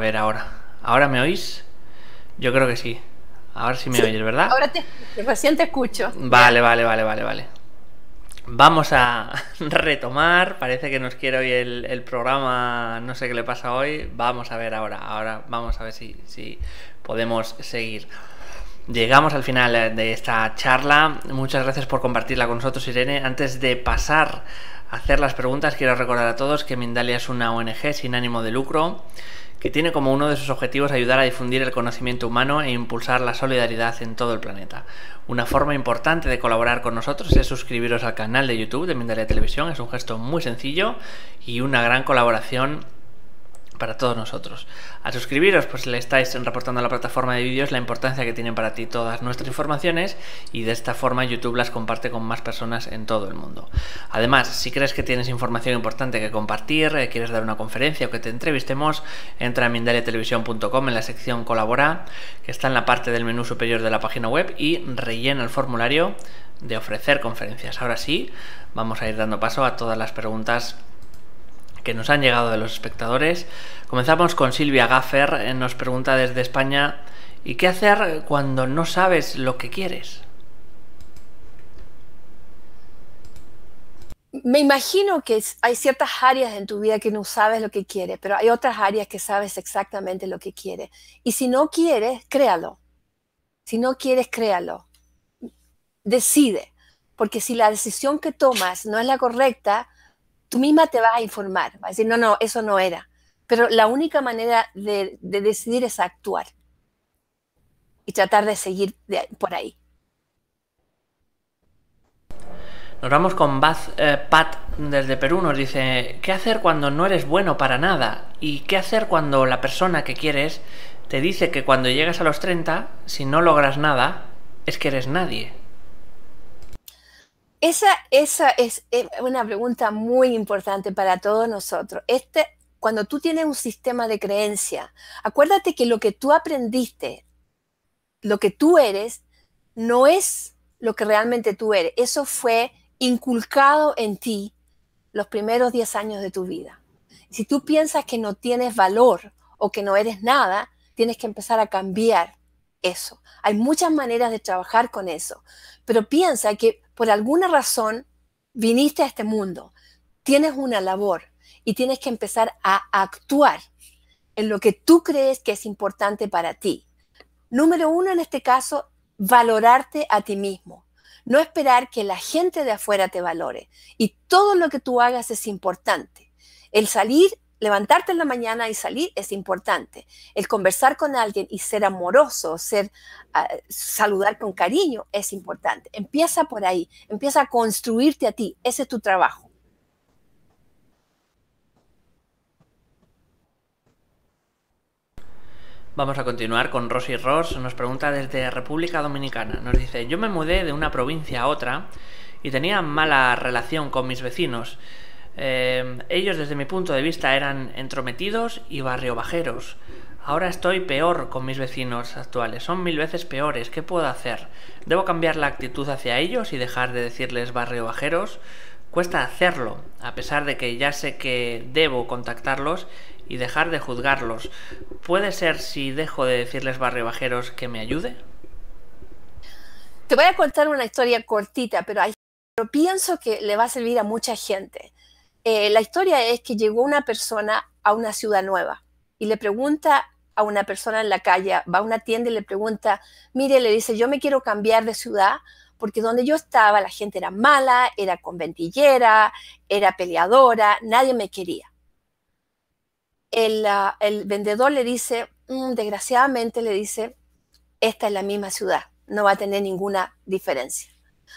ver ahora. ¿Ahora me oís? Yo creo que sí. Ahora sí me oyes, ¿verdad? Ahora te escucho, escucho. Vale, vale, vale, vale, vale. Vamos a retomar. Parece que nos quiere hoy el, el, programa. No sé qué le pasa hoy. Vamos a ver ahora. Ahora vamos a ver si, si podemos seguir. Llegamos al final eh, de esta charla. Muchas gracias por compartirla con nosotros, Irene. Antes de pasar a hacer las preguntas, quiero recordar a todos que Mindalia es una ONG sin ánimo de lucro que tiene como uno de sus objetivos ayudar a difundir el conocimiento humano e impulsar la solidaridad en todo el planeta. Una forma importante de colaborar con nosotros es suscribiros al canal de YouTube de Mindalia Televisión, es un gesto muy sencillo y una gran colaboración para todos nosotros. A suscribiros, pues le estáis reportando a la plataforma de vídeos la importancia que tienen para ti todas nuestras informaciones y de esta forma YouTube las comparte con más personas en todo el mundo. Además, si crees que tienes información importante que compartir, eh, quieres dar una conferencia o que te entrevistemos, entra a mindaletelevisión.com en la sección Colabora, que está en la parte del menú superior de la página web y rellena el formulario de ofrecer conferencias. Ahora sí, vamos a ir dando paso a todas las preguntas que nos han llegado de los espectadores. Comenzamos con Silvia Gaffer, eh, nos pregunta desde España, ¿y qué hacer cuando no sabes lo que quieres? Me imagino que hay ciertas áreas en tu vida que no sabes lo que quieres, pero hay otras áreas que sabes exactamente lo que quieres. Y si no quieres, créalo. Si no quieres, créalo. Decide. Porque si la decisión que tomas no es la correcta, tú misma te va a informar, vas a decir, no, no, eso no era. Pero la única manera de, decidir es actuar y tratar de seguir por ahí. Nos vamos con Baz, eh, Pat desde Perú, nos dice, ¿qué hacer cuando no eres bueno para nada? ¿Y qué hacer cuando la persona que quieres te dice que cuando llegas a los 30, si no logras nada, es que eres nadie? Esa, es eh, una pregunta muy importante para todos nosotros. Este, cuando tú tienes un sistema de creencia, acuérdate que lo que tú aprendiste, lo que tú eres, no es lo que realmente tú eres. Eso fue inculcado en ti los primeros 10 años de tu vida. Si tú piensas que no tienes valor o que no eres nada, tienes que empezar a cambiar eso. Hay muchas maneras de trabajar con eso, pero piensa que por alguna razón viniste a este mundo, tienes una labor y tienes que empezar a actuar en lo que tú crees que es importante para ti. Número uno en este caso, valorarte a ti mismo. No esperar que la gente de afuera te valore. Y todo lo que tú hagas es importante. El salir levantarte en la mañana y salir es importante. El conversar con alguien y ser amoroso, ser ah, saludar con cariño es importante. Empieza por ahí, empieza a construirte a ti, ese es tu trabajo. Vamos a continuar con Rosy Ross. Nos pregunta desde República Dominicana. Nos dice, yo me mudé de una provincia a otra y tenía mala relación con mis vecinos. Em, ellos desde mi punto de vista eran entrometidos y barriobajeros. Ahora estoy peor con mis vecinos actuales, son mil veces peores. ¿Qué puedo hacer? ¿Debo cambiar la actitud hacia ellos y dejar de decirles barriobajeros? Cuesta hacerlo, a pesar de que ya sé que debo contactarlos y dejar de juzgarlos. ¿Puede ser si dejo de decirles barriobajeros que me ayude? Te voy a contar una historia cortita, pero pienso que le va a servir a mucha gente. Eh, la historia es que llegó una persona a una ciudad nueva y le pregunta a una persona en la calle, va a una tienda y le pregunta, mire, le dice, yo me quiero cambiar de ciudad porque donde yo estaba la gente era mala, era conventillera, era peleadora, nadie me quería. El, ah, vendedor le dice, mm, desgraciadamente le dice, esta es la misma ciudad, no va a tener ninguna diferencia.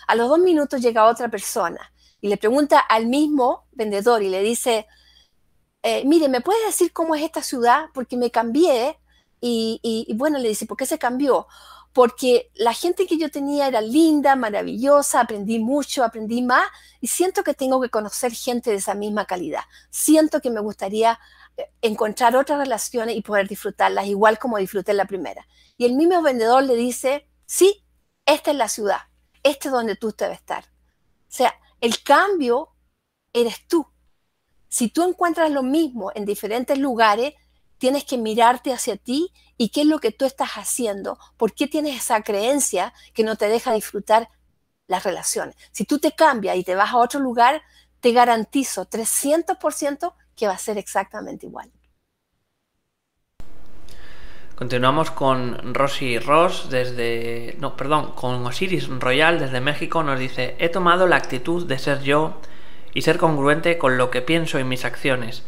A los dos minutos llega otra persona y le pregunta al mismo vendedor y le dice, eh, mire, ¿me puedes decir cómo es esta ciudad? Porque me cambié y, y, bueno, le dice, ¿por qué se cambió? Porque la gente que yo tenía era linda, maravillosa, aprendí mucho, aprendí más y siento que tengo que conocer gente de esa misma calidad. Siento que me gustaría eh, encontrar otras relaciones y poder disfrutarlas igual como disfruté la primera. Y el mismo vendedor le dice, sí, esta es la ciudad, este es donde tú debes estar. O sea, el cambio eres tú. Si tú encuentras lo mismo en diferentes lugares, tienes que mirarte hacia ti y qué es lo que tú estás haciendo, por qué tienes esa creencia que no te deja disfrutar las relaciones. Si tú te cambias y te vas a otro lugar, te garantizo 300% que va a ser exactamente igual. Continuamos con Rosy Ross desde. No, perdón, con Osiris Royal desde México nos dice: He tomado la actitud de ser yo y ser congruente con lo que pienso y mis acciones,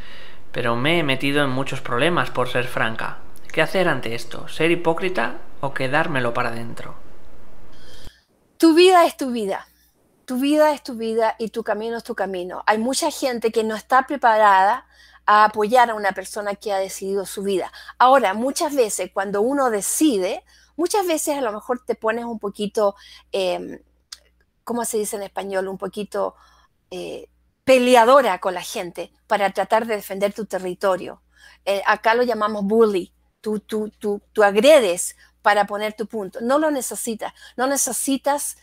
pero me he metido en muchos problemas por ser franca. ¿Qué hacer ante esto? ¿Ser hipócrita o quedármelo para dentro? Tu vida es tu vida. Tu vida es tu vida y tu camino es tu camino. Hay mucha gente que no está preparada a apoyar a una persona que ha decidido su vida. Ahora, muchas veces cuando uno decide, muchas veces a lo mejor te pones un poquito, em, ¿cómo se dice en español? Un poquito eh, peleadora con la gente para tratar de defender tu territorio. Eh, acá lo llamamos bully. Tú, tú agredes para poner tu punto. No lo necesitas. No necesitas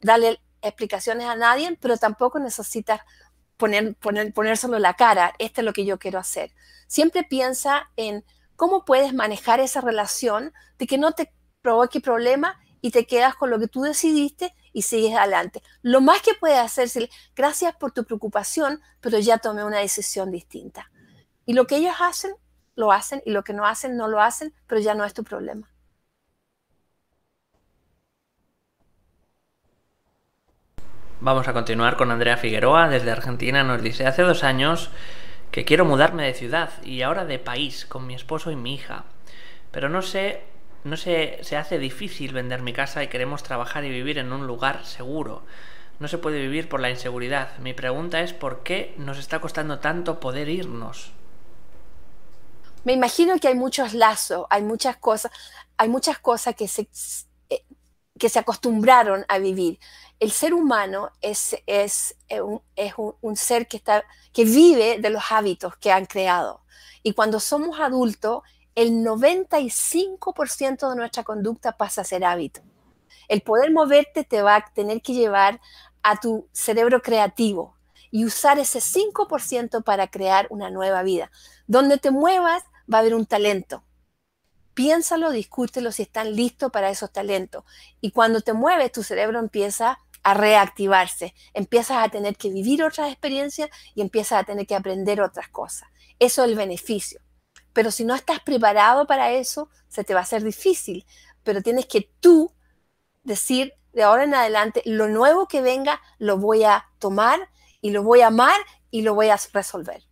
darle explicaciones a nadie, pero tampoco necesitas poner, poner, ponérselo en la cara, esto es lo que yo quiero hacer. Siempre piensa en cómo puedes manejar esa relación de que no te provoque problema y te quedas con lo que tú decidiste y sigues adelante. Lo más que puedes hacer es gracias por tu preocupación, pero ya tomé una decisión distinta. Y lo que ellos hacen, lo hacen, y lo que no hacen, no lo hacen, pero ya no es tu problema. Vamos a continuar con Andrea Figueroa desde Argentina. Nos dice, hace dos años que quiero mudarme de ciudad y ahora de país con mi esposo y mi hija. Pero no sé, no sé, se hace difícil vender mi casa y queremos trabajar y vivir en un lugar seguro. No se puede vivir por la inseguridad. Mi pregunta es por qué nos está costando tanto poder irnos. Me imagino que hay muchos lazos, hay muchas cosas, hay muchas cosas que se que se acostumbraron a vivir. El ser humano es, es, eh, un, ser que, está, que vive de los hábitos que han creado. Y cuando somos adultos, el 95% de nuestra conducta pasa a ser hábito. El poder moverte te va a tener que llevar a tu cerebro creativo y usar ese 5% para crear una nueva vida. Donde te muevas va a haber un talento, piénsalo, discútelo si están listos para esos talentos. Y cuando te mueves, tu cerebro empieza a reactivarse, empiezas a tener que vivir otras experiencias y empiezas a tener que aprender otras cosas. Eso es el beneficio. Pero si no estás preparado para eso, se te va a hacer difícil. Pero tienes que tú decir de ahora en adelante, lo nuevo que venga lo voy a tomar y lo voy a amar y lo voy a resolver.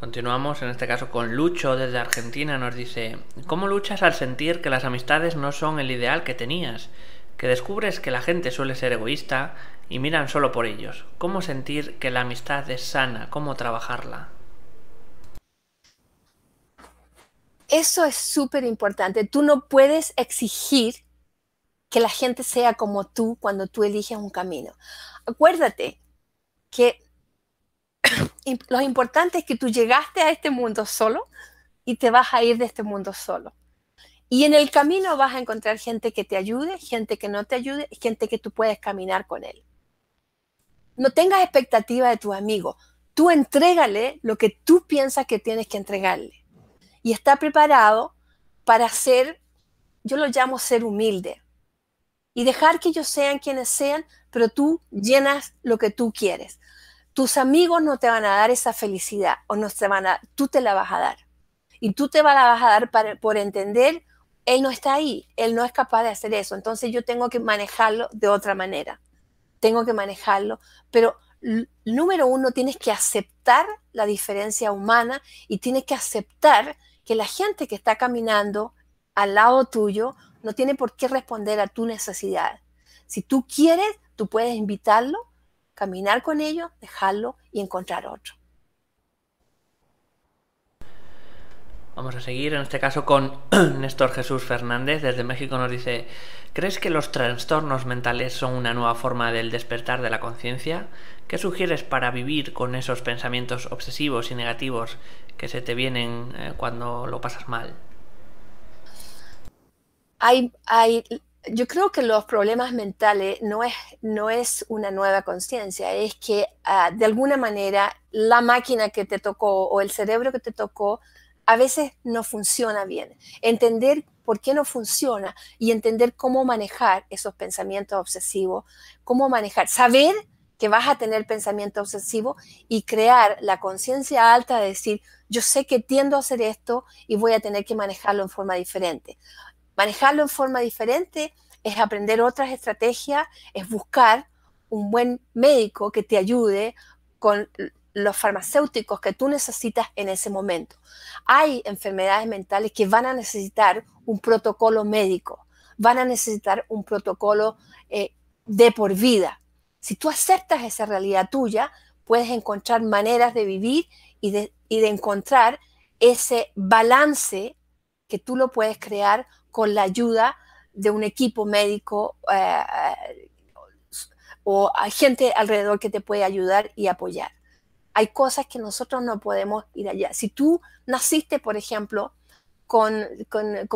Continuamos en este caso con Lucho desde Argentina. Nos dice, ¿cómo luchas al sentir que las amistades no son el ideal que tenías? Que descubres que la gente suele ser egoísta y miran solo por ellos. ¿Cómo sentir que la amistad es sana? ¿Cómo trabajarla? Eso es súper importante. Tú no puedes exigir que la gente sea como tú cuando tú eliges un camino. Acuérdate que lo importante es que tú llegaste a este mundo solo y te vas a ir de este mundo solo. Y en el camino vas a encontrar gente que te ayude, gente que no te ayude, gente que tú puedes caminar con él. No tengas expectativa de tu amigo. Tú entrégale lo que tú piensas que tienes que entregarle. Y está preparado para ser, yo lo llamo ser humilde. Y dejar que ellos sean quienes sean, pero tú llenas lo que tú quieres. Tus amigos no te van a dar esa felicidad o no te van a, tú te la vas a dar. Y tú te la vas a dar para, por entender, él no está ahí, él no es capaz de hacer eso, entonces yo tengo que manejarlo de otra manera. Tengo que manejarlo, pero número uno, tienes que aceptar la diferencia humana y tienes que aceptar que la gente que está caminando al lado tuyo no tiene por qué responder a tu necesidad. Si tú quieres, tú puedes invitarlo, caminar con ello, dejarlo y encontrar otro. Vamos a seguir, en este caso con Néstor Jesús Fernández, desde México nos dice, ¿crees que los trastornos mentales son una nueva forma del despertar de la conciencia? ¿Qué sugieres para vivir con esos pensamientos obsesivos y negativos que se te vienen eh, cuando lo pasas mal? Hay, hay, yo creo que los problemas mentales no es, no es una nueva conciencia, es que ah, de alguna manera la máquina que te tocó o el cerebro que te tocó a veces no funciona bien. Entender por qué no funciona y entender cómo manejar esos pensamientos obsesivos, cómo manejar, saber que vas a tener pensamiento obsesivo y crear la conciencia alta de decir, yo sé que tiendo a hacer esto y voy a tener que manejarlo en forma diferente. Manejarlo en forma diferente es aprender otras estrategias, es buscar un buen médico que te ayude con los farmacéuticos que tú necesitas en ese momento. Hay enfermedades mentales que van a necesitar un protocolo médico, van a necesitar un protocolo eh, de por vida. Si tú aceptas esa realidad tuya, puedes encontrar maneras de vivir y de, y de encontrar ese balance que tú lo puedes crear con la ayuda de un equipo médico eh, eh, o hay gente alrededor que te puede ayudar y apoyar. Hay cosas que nosotros no podemos ir allá. Si tú naciste, por ejemplo, con,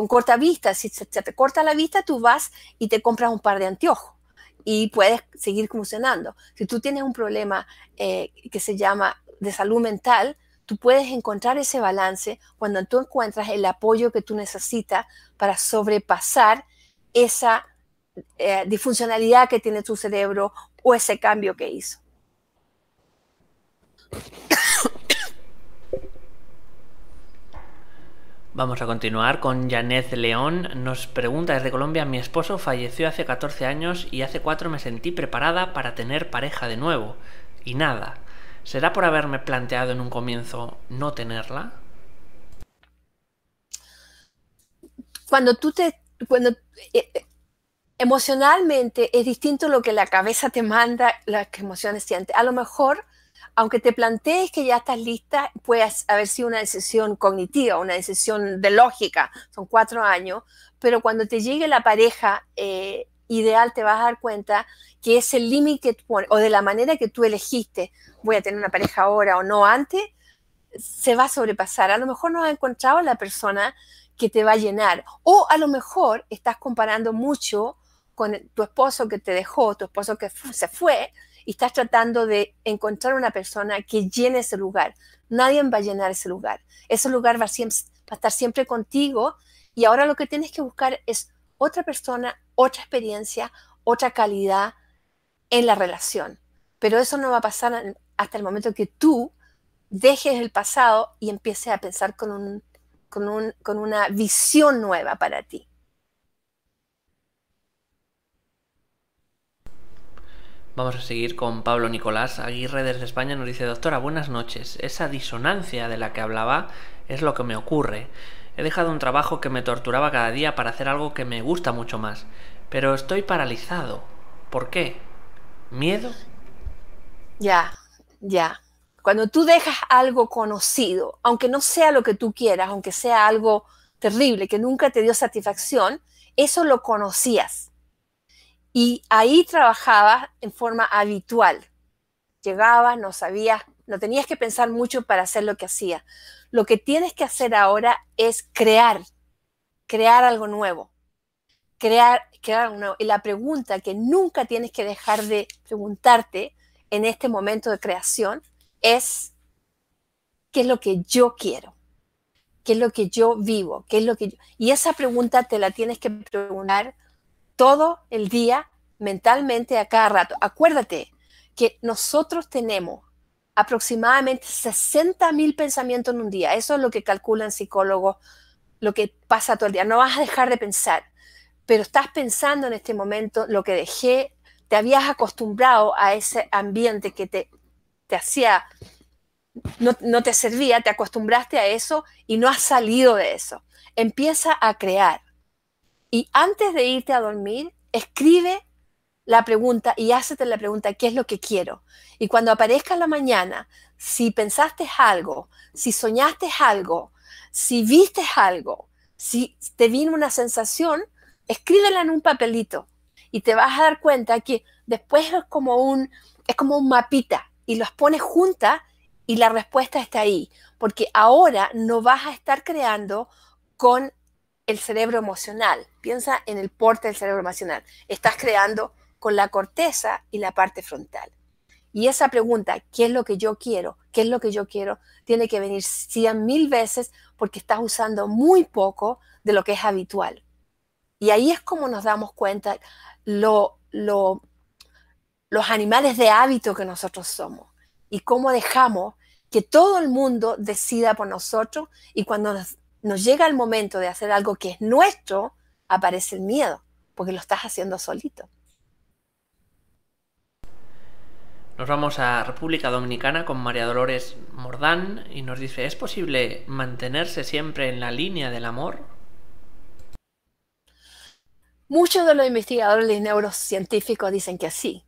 corta vista, si se, te corta la vista, tú vas y te compras un par de anteojos y puedes seguir funcionando. Si tú tienes un problema eh, que se llama de salud mental, tú puedes encontrar ese balance cuando tú encuentras el apoyo que tú necesitas para sobrepasar esa eh, disfuncionalidad que tiene tu cerebro o ese cambio que hizo. Vamos a continuar con Janet León. Nos pregunta desde Colombia, mi esposo falleció hace 14 años y hace 4 me sentí preparada para tener pareja de nuevo. Y nada, ¿Será por haberme planteado en un comienzo no tenerla? Cuando tú te... Cuando, eh, eh, emocionalmente es distinto lo que la cabeza te manda, las emociones sientes. A lo mejor, aunque te plantees que ya estás lista, puede haber sido una decisión cognitiva, una decisión de lógica, son cuatro años, pero cuando te llegue la pareja, eh, ideal te vas a dar cuenta que es el límite o de la manera que tú elegiste, voy a tener una pareja ahora o no antes, se va a sobrepasar. A lo mejor no has encontrado la persona que te va a llenar, o a lo mejor estás comparando mucho con tu esposo que te dejó, tu esposo que se fue, y estás tratando de encontrar una persona que llene ese lugar. Nadie va a llenar ese lugar. Ese lugar va a estar siempre contigo y ahora lo que tienes que buscar es otra persona, otra experiencia, otra calidad en la relación. Pero eso no va a pasar hasta el momento que tú dejes el pasado y empieces a pensar con, un, con, un, con una visión nueva para ti. Vamos a seguir con Pablo Nicolás Aguirre desde España. Nos dice, doctora, buenas noches. Esa disonancia de la que hablaba es lo que me ocurre. He dejado un trabajo que me torturaba cada día para hacer algo que me gusta mucho más. Pero estoy paralizado. ¿Por qué? ¿Miedo? Ya, ya. Cuando tú dejas algo conocido, aunque no sea lo que tú quieras, aunque sea algo terrible, que nunca te dio satisfacción, eso lo conocías. Y ahí trabajabas en forma habitual. Llegabas, no sabías no tenías que pensar mucho para hacer lo que hacía. Lo que tienes que hacer ahora es crear, crear algo nuevo. Crear, crear algo Y la pregunta que nunca tienes que dejar de preguntarte en este momento de creación es, ¿qué es lo que yo quiero? ¿Qué es lo que yo vivo? ¿Qué es lo que yo... Y esa pregunta te la tienes que preguntar todo el día mentalmente a cada rato. Acuérdate que nosotros tenemos aproximadamente 60 mil pensamientos en un día. Eso es lo que calculan psicólogos, lo que pasa todo el día. No vas a dejar de pensar, pero estás pensando en este momento lo que dejé, te habías acostumbrado a ese ambiente que te, te hacía, no, no te servía, te acostumbraste a eso y no has salido de eso. Empieza a crear. Y antes de irte a dormir, escribe la pregunta y hácete la pregunta, ¿qué es lo que quiero? Y cuando aparezca la mañana, si pensaste algo, si soñaste algo, si viste algo, si te vino una sensación, escríbela en un papelito y te vas a dar cuenta que después es como un, es como un mapita y los pones juntas y la respuesta está ahí, porque ahora no vas a estar creando con el cerebro emocional. Piensa en el porte del cerebro emocional. Estás creando con la corteza y la parte frontal. Y esa pregunta, ¿qué es lo que yo quiero? ¿Qué es lo que yo quiero? Tiene que venir 100 mil veces porque estás usando muy poco de lo que es habitual. Y ahí es como nos damos cuenta lo, los animales de hábito que nosotros somos y cómo dejamos que todo el mundo decida por nosotros y cuando nos llega el momento de hacer algo que es nuestro, aparece el miedo porque lo estás haciendo solito. Nos vamos a República Dominicana con María Dolores Mordán y nos dice, ¿es posible mantenerse siempre en la línea del amor? Muchos de los investigadores neurocientíficos dicen que sí.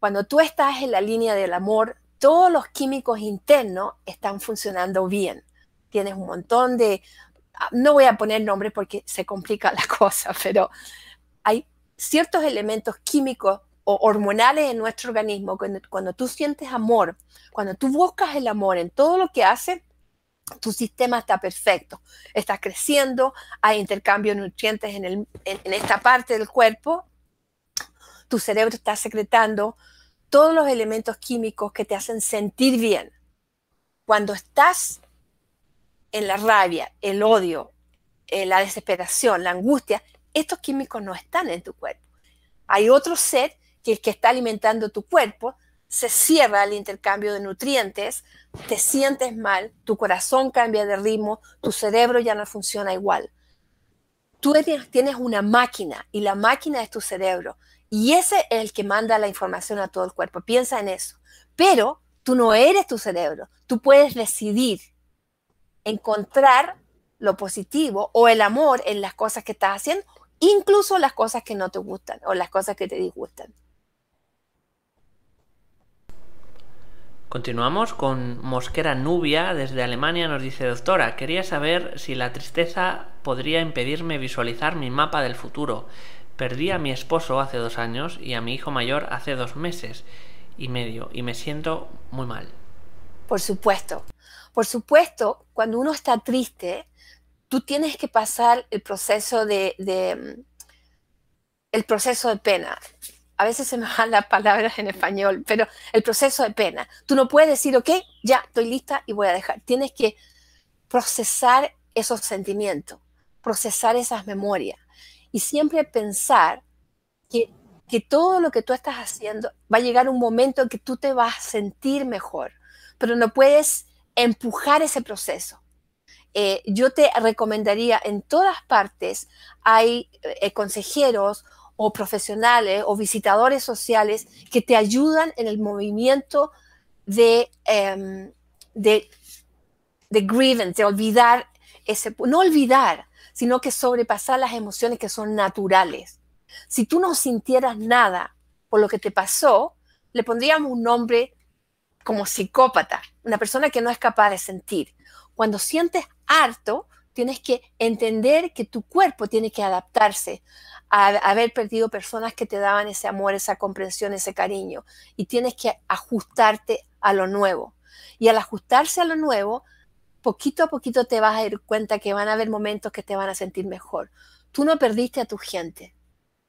Cuando tú estás en la línea del amor, todos los químicos internos están funcionando bien. Tienes un montón de... No voy a poner nombres porque se complica la cosa, pero hay ciertos elementos químicos hormonales en nuestro organismo, cuando, tú sientes amor, cuando tú buscas el amor en todo lo que haces, tu sistema está perfecto, Estás creciendo, hay intercambio de nutrientes en, esta parte del cuerpo, tu cerebro está secretando todos los elementos químicos que te hacen sentir bien. Cuando estás en la rabia, el odio, eh, la desesperación, la angustia, estos químicos no están en tu cuerpo. Hay otro set que el que está alimentando tu cuerpo, se cierra el intercambio de nutrientes, te sientes mal, tu corazón cambia de ritmo, tu cerebro ya no funciona igual. Tú tienes una máquina y la máquina es tu cerebro y ese es el que manda la información a todo el cuerpo. Piensa en eso. Pero tú no eres tu cerebro, tú puedes decidir encontrar lo positivo o el amor en las cosas que estás haciendo, incluso las cosas que no te gustan o las cosas que te disgustan. Continuamos con Mosquera Nubia desde Alemania nos dice doctora, quería saber si la tristeza podría impedirme visualizar mi mapa del futuro. Perdí a mi esposo hace dos años y a mi hijo mayor hace dos meses y medio y me siento muy mal. Por supuesto, por supuesto, cuando uno está triste, tú tienes que pasar el proceso de, el proceso de pena a veces se me van las palabras en español, pero el proceso de pena. Tú no puedes decir, ok, ya estoy lista y voy a dejar. Tienes que procesar esos sentimientos, procesar esas memorias y siempre pensar que, todo lo que tú estás haciendo va a llegar un momento en que tú te vas a sentir mejor, pero no puedes empujar ese proceso. Eh, yo te recomendaría en todas partes, hay eh, consejeros o profesionales o visitadores sociales que te ayudan en el movimiento de, em, de, de grievance, de olvidar ese, no olvidar, sino que sobrepasar las emociones que son naturales. Si tú no sintieras nada por lo que te pasó, le pondríamos un nombre como psicópata, una persona que no es capaz de sentir. Cuando sientes harto, tienes que entender que tu cuerpo tiene que adaptarse a haber perdido personas que te daban ese amor, esa comprensión, ese cariño. Y tienes que ajustarte a lo nuevo. Y al ajustarse a lo nuevo, poquito a poquito te vas a dar cuenta que van a haber momentos que te van a sentir mejor. Tú no perdiste a tu gente,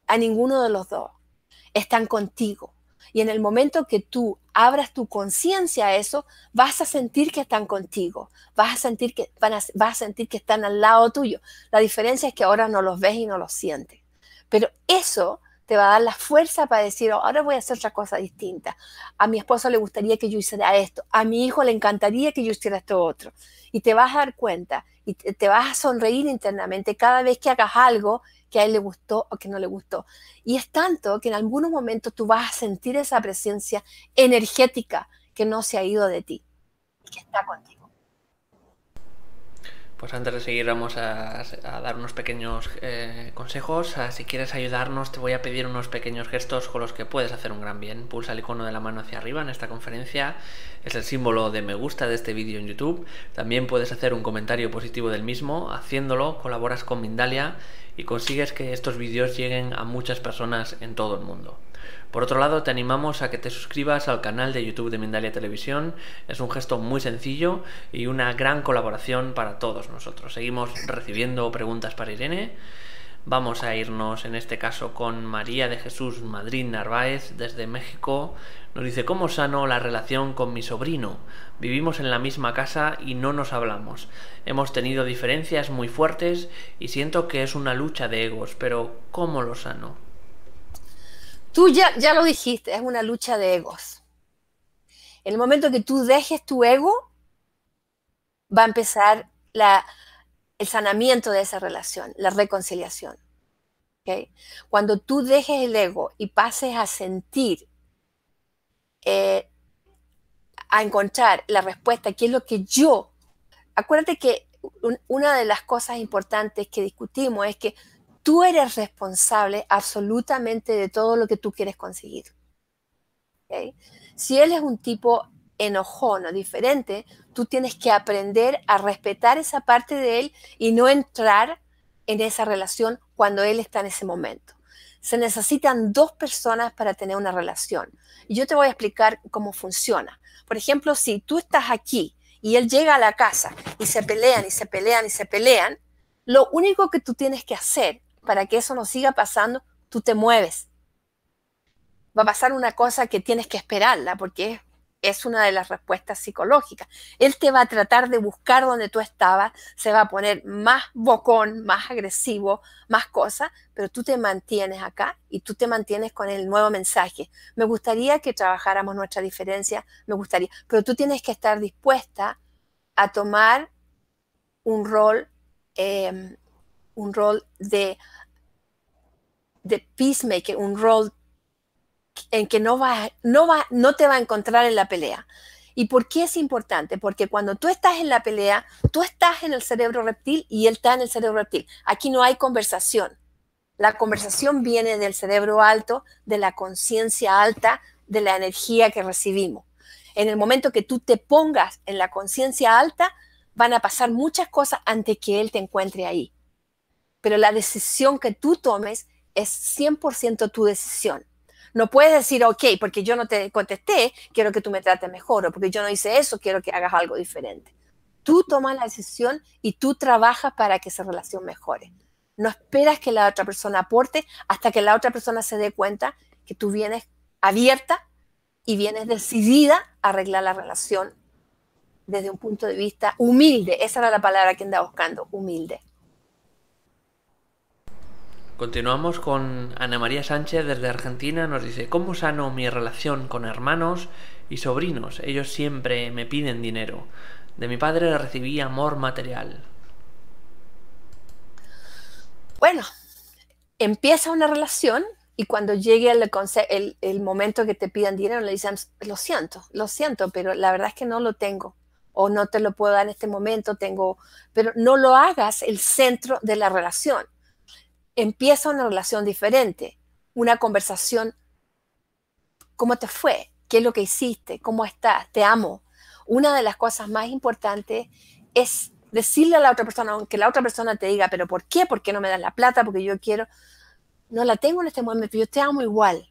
a ninguno de los dos. Están contigo. Y en el momento que tú abras tu conciencia a eso, vas a sentir que están contigo, vas a, sentir que, van a, a sentir que están al lado tuyo. La diferencia es que ahora no los ves y no los sientes. Pero eso te va a dar la fuerza para decir, oh, ahora voy a hacer otra cosa distinta. A mi esposo le gustaría que yo hiciera esto, a mi hijo le encantaría que yo hiciera esto otro. Y te vas a dar cuenta y te, te vas a sonreír internamente cada vez que hagas algo que a él le gustó o que no le gustó. Y es tanto que en algunos momentos tú vas a sentir esa presencia energética que no se ha ido de ti y que está contigo. Pues antes de seguir vamos a, dar unos pequeños eh, consejos. Ah, si quieres ayudarnos te voy a pedir unos pequeños gestos con los que puedes hacer un gran bien. Pulsa el icono de la mano hacia arriba en esta conferencia. Es el símbolo de me gusta de este vídeo en YouTube. También puedes hacer un comentario positivo del mismo. Haciéndolo colaboras con Mindalia y consigues que estos vídeos lleguen a muchas personas en todo el mundo. Por otro lado, te animamos a que te suscribas al canal de YouTube de Mindalia Televisión. Es un gesto muy sencillo y una gran colaboración para todos nosotros. Seguimos recibiendo preguntas para Irene. Vamos a irnos en este caso con María de Jesús Madrid Narváez desde México. Nos dice, ¿cómo sano la relación con mi sobrino? Vivimos en la misma casa y no nos hablamos. Hemos tenido diferencias muy fuertes y siento que es una lucha de egos, pero ¿cómo lo sano? Tú ya, ya lo dijiste, es una lucha de egos. En el momento que tú dejes tu ego, va a empezar la, el sanamiento de esa relación, la reconciliación. ¿okay? Cuando tú dejes el ego y pases a sentir, eh, a encontrar la respuesta, qué es lo que yo... Acuérdate que una de las cosas importantes que discutimos es que Tú eres responsable absolutamente de todo lo que tú quieres conseguir. Si él es un tipo enojón o diferente, tú tienes que aprender a respetar esa parte de él y no entrar en esa relación cuando él está en ese momento. Se necesitan dos personas para tener una relación. Y yo te voy a explicar cómo funciona. Por ejemplo, si tú estás aquí y él llega a la casa y se pelean y se pelean y se pelean, lo único que tú tienes que hacer para que eso no siga pasando, tú te mueves. Va a pasar una cosa que tienes que esperarla porque es una de las respuestas psicológicas. Él te va a tratar de buscar donde tú estabas, se va a poner más bocón, más agresivo, más cosas, pero tú te mantienes acá y tú te mantienes con el nuevo mensaje. Me gustaría que trabajáramos nuestra diferencia, me gustaría, pero tú tienes que estar dispuesta a tomar un rol em, un rol de, de peacemaker, un rol en que no, va, no, va, no te va a encontrar en la pelea. ¿Y por qué es importante? Porque cuando tú estás en la pelea, tú estás en el cerebro reptil y él está en el cerebro reptil. Aquí no hay conversación. La conversación viene del cerebro alto, de la conciencia alta, de la energía que recibimos. En el momento que tú te pongas en la conciencia alta, van a pasar muchas cosas antes que él te encuentre ahí pero la decisión que tú tomes es 100% tu decisión. No puedes decir, ok, porque yo no te contesté, quiero que tú me trates mejor, o porque yo no hice eso, quiero que hagas algo diferente. Tú tomas la decisión y tú trabajas para que esa relación mejore. No esperas que la otra persona aporte hasta que la otra persona se dé cuenta que tú vienes abierta y vienes decidida a arreglar la relación desde un punto de vista humilde. Esa era la palabra que andaba buscando, humilde. Continuamos con Ana María Sánchez desde Argentina. Nos dice, ¿cómo sano mi relación con hermanos y sobrinos? Ellos siempre me piden dinero. De mi padre recibí amor material. Bueno, empieza una relación y cuando llegue el, momento que te pidan dinero, le dicen, lo siento, lo siento, pero la verdad es que no lo tengo o no te lo puedo dar en este momento, tengo, pero no lo hagas el centro de la relación empieza una relación diferente, una conversación, ¿cómo te fue? ¿Qué es lo que hiciste? ¿Cómo estás? Te amo. Una de las cosas más importantes es decirle a la otra persona, aunque la otra persona te diga, pero ¿por qué? ¿Por qué no me das la plata? Porque yo quiero, no la tengo en este momento, pero yo te amo igual.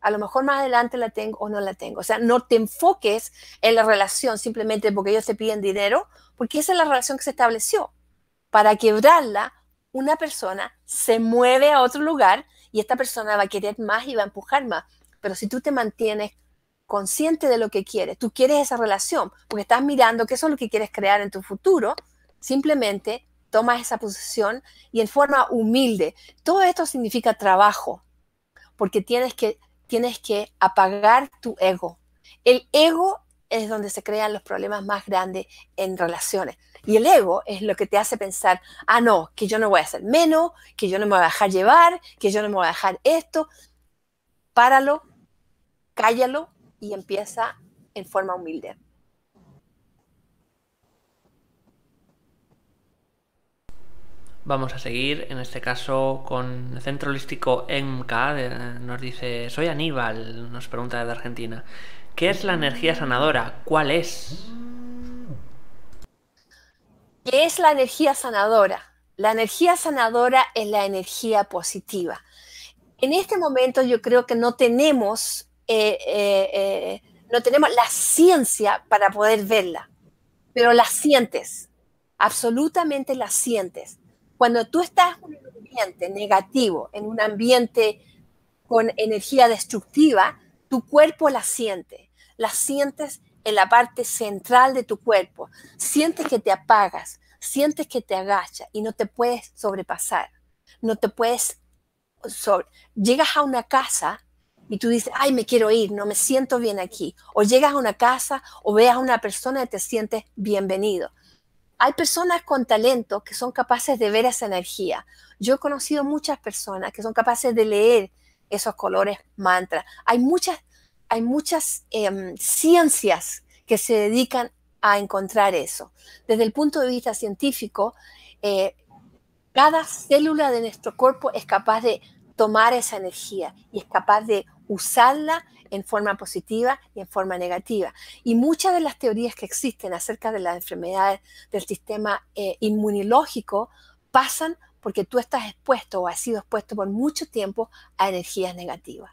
A lo mejor más adelante la tengo o no la tengo. O sea, no te enfoques en la relación simplemente porque ellos te piden dinero, porque esa es la relación que se estableció. Para quebrarla, una persona se mueve a otro lugar y esta persona va a querer más y va a empujar más. Pero si tú te mantienes consciente de lo que quieres, tú quieres esa relación, porque estás mirando qué es lo que quieres crear en tu futuro, simplemente tomas esa posición y en forma humilde. Todo esto significa trabajo, porque tienes que, tienes que apagar tu ego. El ego es donde se crean los problemas más grandes en relaciones. Y el ego es lo que te hace pensar, ah, no, que yo no voy a hacer menos, que yo no me voy a dejar llevar, que yo no me voy a dejar esto. Páralo, cállalo y empieza en forma humilde. Vamos a seguir, en este caso, con el centro holístico EMCA Nos dice, soy Aníbal, nos pregunta desde Argentina. ¿Qué es la energía sanadora? ¿Cuál es? que es la energía sanadora. La energía sanadora es la energía positiva. En este momento yo creo que no tenemos, eh, eh, eh, no tenemos la ciencia para poder verla, pero la sientes, absolutamente la sientes. Cuando tú estás en un ambiente negativo, en un ambiente con energía destructiva, tu cuerpo la siente, la sientes en la parte central de tu cuerpo, sientes que te apagas, sientes que te agachas y no te puedes sobrepasar, no te puedes... Llegas a una casa y tú dices, ay, me quiero ir, no me siento bien aquí. O llegas a una casa o veas a una persona y te sientes bienvenido. Hay personas con talento que son capaces de ver esa energía. Yo he conocido muchas personas que son capaces de leer esos colores mantras Hay muchas hay muchas em, ciencias que se dedican a encontrar eso. Desde el punto de vista científico, eh, cada célula de nuestro cuerpo es capaz de tomar esa energía y es capaz de usarla en forma positiva y en forma negativa. Y muchas de las teorías que existen acerca de las enfermedades del sistema eh, inmunológico pasan porque tú estás expuesto o has sido expuesto por mucho tiempo a energías negativas.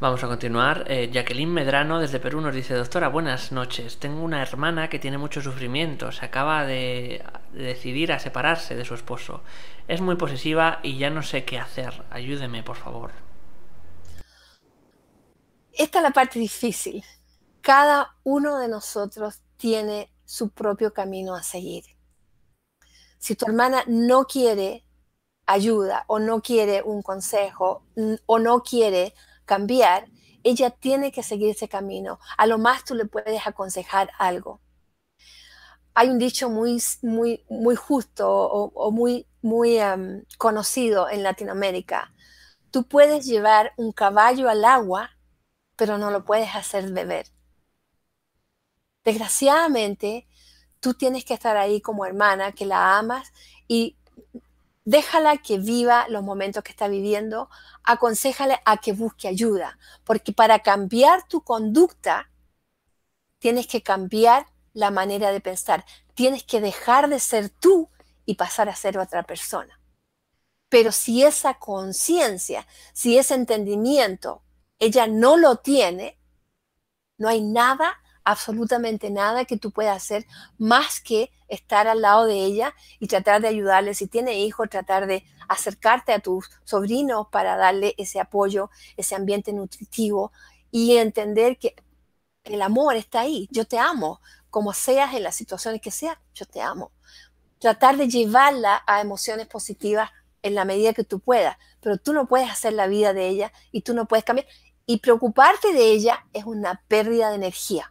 Vamos a continuar. Eh, Jacqueline Medrano desde Perú nos dice, doctora, buenas noches. Tengo una hermana que tiene mucho sufrimiento. Se acaba de decidir a separarse de su esposo. Es muy posesiva y ya no sé qué hacer. Ayúdeme, por favor. Esta es la parte difícil. Cada uno de nosotros tiene su propio camino a seguir. Si tu hermana no quiere ayuda o no quiere un consejo o no quiere cambiar, ella tiene que seguir ese camino. A lo más tú le puedes aconsejar algo. Hay un dicho muy, muy, muy justo o, muy, muy conocido en Latinoamérica. Tú puedes llevar un caballo al agua, pero no lo puedes hacer beber. Desgraciadamente, tú tienes que estar ahí como hermana, que la amas y déjala que viva los momentos que está viviendo, aconsejale a que busque ayuda, porque para cambiar tu conducta tienes que cambiar la manera de pensar, tienes que dejar de ser tú y pasar a ser otra persona. Pero si esa conciencia, si ese entendimiento, ella no lo tiene, no hay nada absolutamente nada que tú puedas hacer más que estar al lado de ella y tratar de ayudarle. Si tiene hijos, tratar de acercarte a tus sobrinos para darle ese apoyo, ese ambiente nutritivo y entender que el amor está ahí. Yo te amo, como seas en las situaciones que seas, yo te amo. Tratar de llevarla a emociones positivas en la medida que tú puedas, pero tú no puedes hacer la vida de ella y tú no puedes cambiar. Y preocuparte de ella es una pérdida de energía.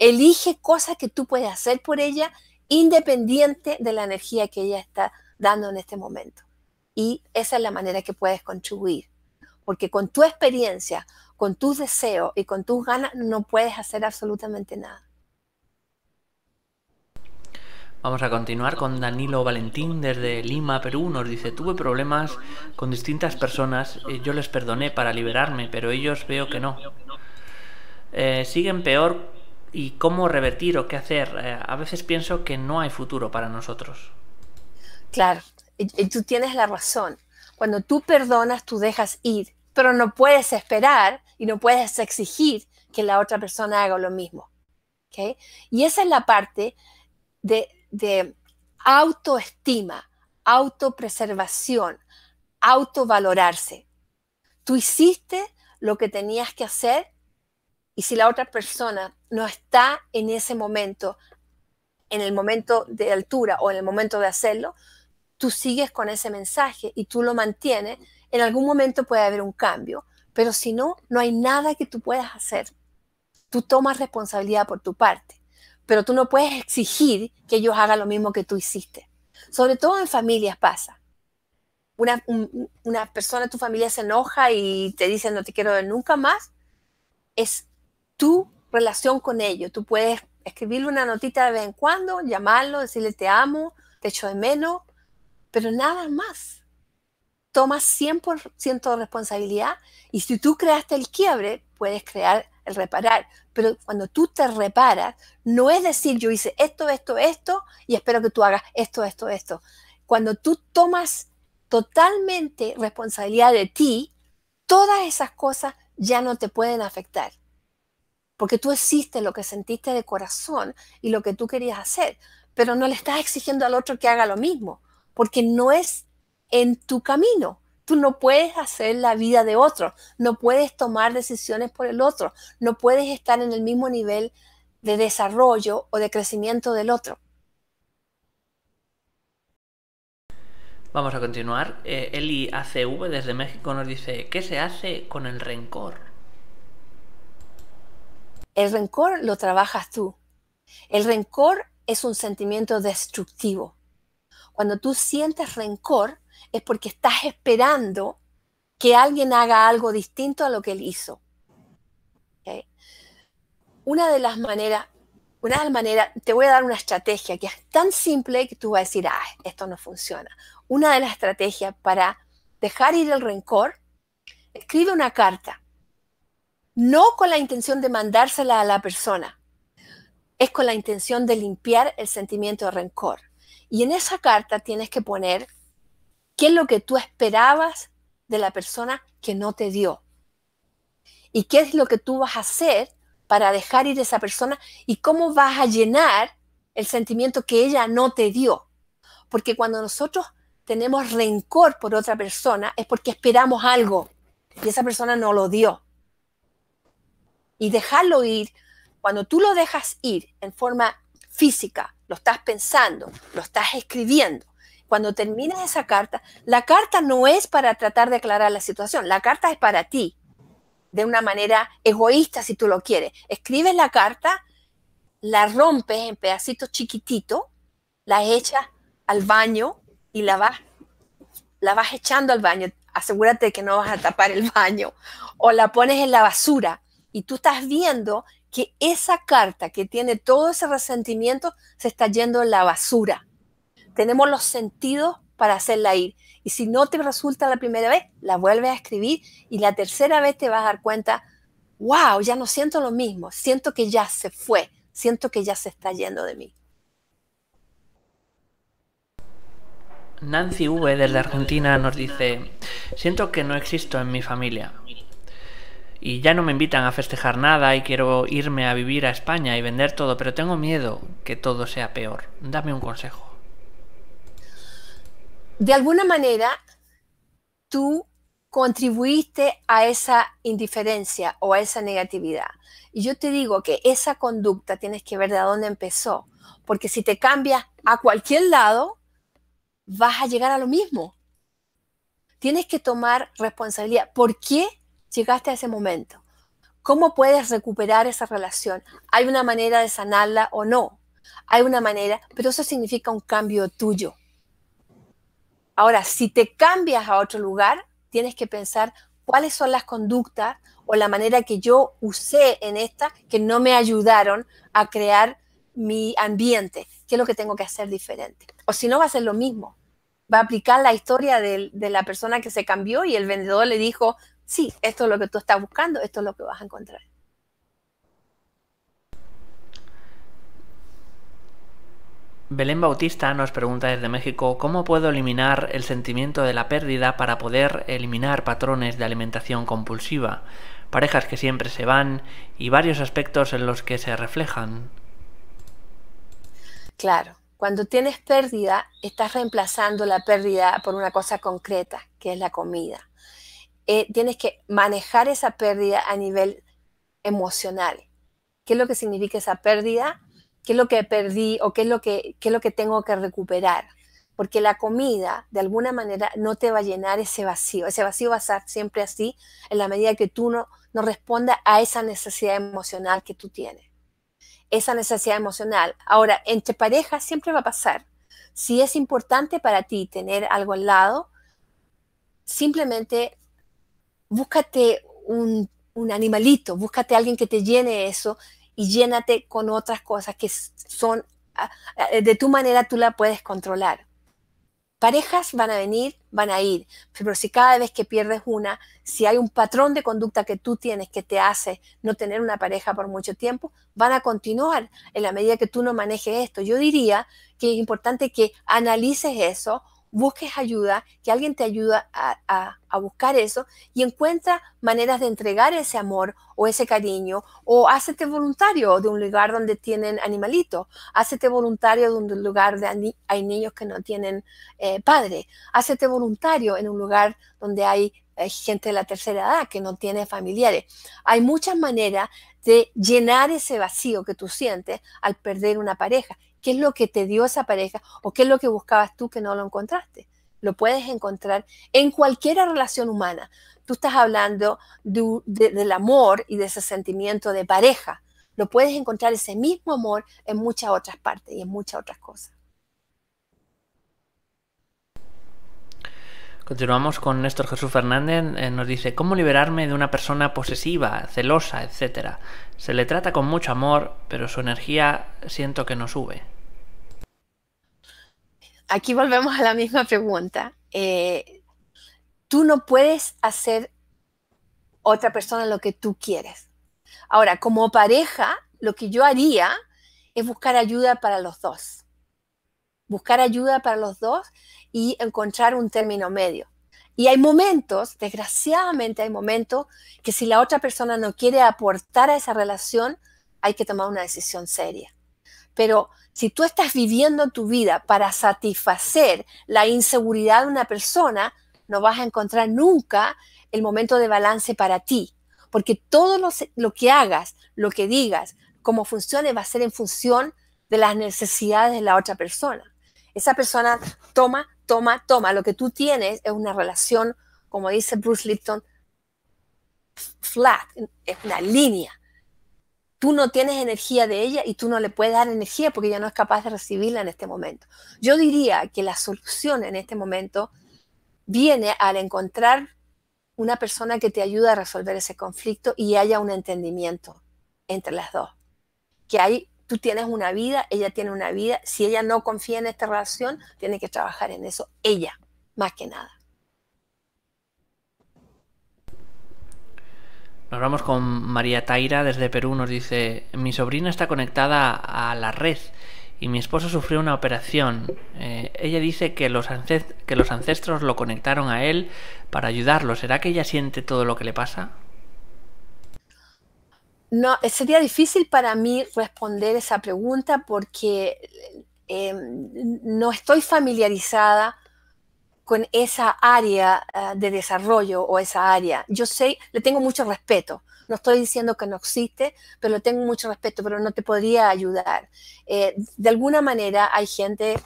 Elige cosas que tú puedes hacer por ella independiente de la energía que ella está dando en este momento. Y esa es la manera que puedes contribuir. Porque con tu experiencia, con tus deseos y con tus ganas no puedes hacer absolutamente nada. Vamos a continuar con Danilo Valentín desde Lima, Perú. Nos dice, tuve problemas con distintas personas, eh, yo les perdoné para liberarme, pero ellos veo que no. Eh, siguen peor y cómo revertir o qué hacer. Eh, a veces pienso que no hay futuro para nosotros. Claro, tú tienes la razón. Cuando tú perdonas, tú dejas ir, pero no puedes esperar y no puedes exigir que la otra persona haga lo mismo. Y esa es la parte de autoestima, autopreservación, autovalorarse. Tú hiciste lo que tenías que hacer y si la otra persona no está en ese momento, en el momento de altura o en el momento de hacerlo, tú sigues con ese mensaje y tú lo mantienes, en algún momento puede haber un cambio, pero si no, no hay nada que tú puedas hacer. Tú tomas responsabilidad por tu parte, pero tú no puedes exigir que ellos hagan lo mismo que tú hiciste. Sobre todo en familias pasa. Una, persona de tu familia se enoja y te dice no te quiero ver nunca más. Es tu relación con ellos. Tú puedes escribirle una notita de vez en cuando, llamarlo, decirle te amo, te echo de menos, pero nada más. Tomas 100% de responsabilidad y si tú creaste el quiebre, puedes crear el reparar. Pero cuando tú te reparas, no es decir yo hice esto, esto, esto y espero que tú hagas esto, esto, esto. Cuando tú tomas totalmente responsabilidad de ti, todas esas cosas ya no te pueden afectar porque tú hiciste lo que sentiste de corazón y lo que tú querías hacer, pero no le estás exigiendo al otro que haga lo mismo, porque no es en tu camino. Tú no puedes hacer la vida de otro, no puedes tomar decisiones por el otro, no puedes estar en el mismo nivel de desarrollo o de crecimiento del otro. Vamos a continuar. El eh, Eli ACV desde México nos dice, ¿qué se hace con el rencor? El rencor lo trabajas tú. El rencor es un sentimiento destructivo. Cuando tú sientes rencor es porque estás esperando que alguien haga algo distinto a lo que él hizo. Una de las maneras, una de las maneras, te voy a dar una estrategia que es tan simple que tú vas a decir, ah, esto no funciona. Una de las estrategias para dejar ir el rencor, escribe una carta no con la intención de mandársela a la persona, es con la intención de limpiar el sentimiento de rencor. Y en esa carta tienes que poner qué es lo que tú esperabas de la persona que no te dio. Y qué es lo que tú vas a hacer para dejar ir a esa persona y cómo vas a llenar el sentimiento que ella no te dio. Porque cuando nosotros tenemos rencor por otra persona es porque esperamos algo y esa persona no lo dio y dejarlo ir, cuando tú lo dejas ir en forma física, lo estás pensando, lo estás escribiendo, cuando terminas esa carta, la carta no es para tratar de aclarar la situación, la carta es para ti, de una manera egoísta si tú lo quieres. Escribes la carta, la rompes en pedacitos chiquititos, la echas al baño y la vas, la vas echando al baño. Asegúrate de que no vas a tapar el baño. O la pones en la basura y tú estás viendo que esa carta que tiene todo ese resentimiento se está yendo en la basura. Tenemos los sentidos para hacerla ir. Y si no te resulta la primera vez, la vuelves a escribir y la tercera vez te vas a dar cuenta, wow, ya no siento lo mismo, siento que ya se fue, siento que ya se está yendo de mí. Nancy V desde Argentina nos dice, siento que no existo en mi familia, y ya no me invitan a festejar nada y quiero irme a vivir a España y vender todo, pero tengo miedo que todo sea peor. Dame un consejo. De alguna manera, tú contribuiste a esa indiferencia o a esa negatividad. Y yo te digo que esa conducta tienes que ver de dónde empezó, porque si te cambias a cualquier lado, vas a llegar a lo mismo. Tienes que tomar responsabilidad. ¿Por qué llegaste a ese momento. ¿Cómo puedes recuperar esa relación? ¿Hay una manera de sanarla o no? Hay una manera, pero eso significa un cambio tuyo. Ahora, si te cambias a otro lugar, tienes que pensar cuáles son las conductas o la manera que yo usé en esta que no me ayudaron a crear mi ambiente, qué es lo que tengo que hacer diferente. O si no, va a ser lo mismo. Va a aplicar la historia de, de la persona que se cambió y el vendedor le dijo, sí, esto es lo que tú estás buscando, esto es lo que vas a encontrar. Belén Bautista nos pregunta desde México, ¿cómo puedo eliminar el sentimiento de la pérdida para poder eliminar patrones de alimentación compulsiva, parejas que siempre se van y varios aspectos en los que se reflejan? Claro, cuando tienes pérdida, estás reemplazando la pérdida por una cosa concreta, que es la comida. Eh, tienes que manejar esa pérdida a nivel emocional. ¿Qué es lo que significa esa pérdida? ¿Qué es lo que perdí o qué es lo que, lo que tengo que recuperar? Porque la comida, de alguna manera, no te va a llenar ese vacío. Ese vacío va a estar siempre así en la medida que tú no, no respondas a esa necesidad emocional que tú tienes. Esa necesidad emocional. Ahora, entre parejas siempre va a pasar. Si es importante para ti tener algo al lado, simplemente búscate un, animalito, búscate alguien que te llene eso y llénate con otras cosas que son, ah, ah, de tu manera tú la puedes controlar. Parejas van a venir, van a ir, pero si cada vez que pierdes una, si hay un patrón de conducta que tú tienes que te hace no tener una pareja por mucho tiempo, van a continuar en la medida que tú no manejes esto. Yo diría que es importante que analices eso busques ayuda, que alguien te ayuda a, buscar eso y encuentra maneras de entregar ese amor o ese cariño o hácete voluntario de un lugar donde tienen animalitos, hácete voluntario de un lugar donde hay niños que no tienen eh, padre, hácete voluntario en un lugar donde hay eh, gente de la tercera edad que no tiene familiares. Hay muchas maneras de llenar ese vacío que tú sientes al perder una pareja. ¿Qué es lo que te dio esa pareja o qué es lo que buscabas tú que no lo encontraste? Lo puedes encontrar en cualquier relación humana. Tú estás hablando del amor y de ese sentimiento de pareja. Lo puedes encontrar ese mismo amor en muchas otras partes y en muchas otras cosas. Continuamos con Néstor Jesús Fernández, eh, nos dice, ¿cómo liberarme de una persona posesiva, celosa, etcétera? Se le trata con mucho amor, pero su energía siento que no sube. Aquí volvemos a la misma pregunta. Eh, tú no puedes hacer otra persona lo que tú quieres. Ahora, como pareja, lo que yo haría es buscar ayuda para los dos. Buscar ayuda para los dos y encontrar un término medio. Y hay momentos, desgraciadamente hay momentos, que si la otra persona no quiere aportar a esa relación, hay que tomar una decisión seria. Pero si tú estás viviendo tu vida para satisfacer la inseguridad de una persona, no vas a encontrar nunca el momento de balance para ti, porque todo lo, lo que hagas, lo que digas, cómo funcione, va a ser en función de las necesidades de la otra persona. Esa persona toma toma, toma. Lo que tú tienes es una relación, como dice Bruce Lipton, flat, es una línea. Tú no tienes energía de ella y tú no le puedes dar energía porque ella no es capaz de recibirla en este momento. Yo diría que la solución en este momento viene al encontrar una persona que te ayude a resolver ese conflicto y haya un entendimiento entre las dos. Que hay tú tienes una vida, ella tiene una vida, si ella no confía en esta relación, tiene que trabajar en eso ella, más que nada. Nos vamos con María Taira desde Perú, nos dice, mi sobrina está conectada a la red y mi esposo sufrió una operación. Eh, ella dice que los, que los ancestros lo conectaron a él para ayudarlo. ¿Será que ella siente todo lo que le pasa? no, sería difícil para mí responder esa pregunta porque em, no estoy familiarizada con esa área eh, de desarrollo o esa área. Yo sé, le tengo mucho respeto. No estoy diciendo que no existe, pero le tengo mucho respeto, pero no te podría ayudar. Eh, de alguna manera hay gente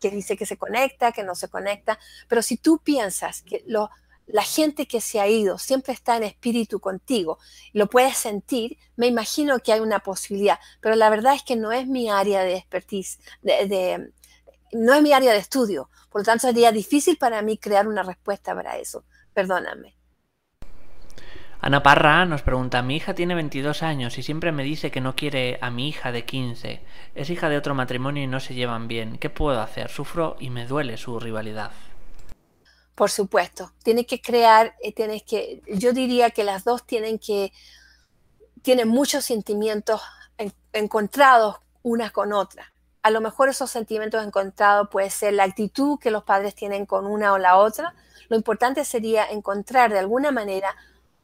que dice que se conecta, que no se conecta, pero si tú piensas que los la gente que se ha ido siempre está en espíritu contigo, lo puedes sentir, me imagino que hay una posibilidad, pero la verdad es que no es mi área de expertise, de, no es mi área de estudio, por lo tanto sería difícil para mí crear una respuesta para eso, perdóname. Ana Parra nos pregunta, mi hija tiene 22 años y siempre me dice que no quiere a mi hija de 15. Es hija de otro matrimonio y no se llevan bien. ¿Qué puedo hacer? Sufro y me duele su rivalidad. Por supuesto, tienes que crear, eh, tienes que, yo diría que las dos tienen que, tienen muchos sentimientos encontrados unas con otras. A lo mejor esos sentimientos encontrados puede ser la actitud que los padres tienen con una o la otra. Lo importante sería encontrar de alguna manera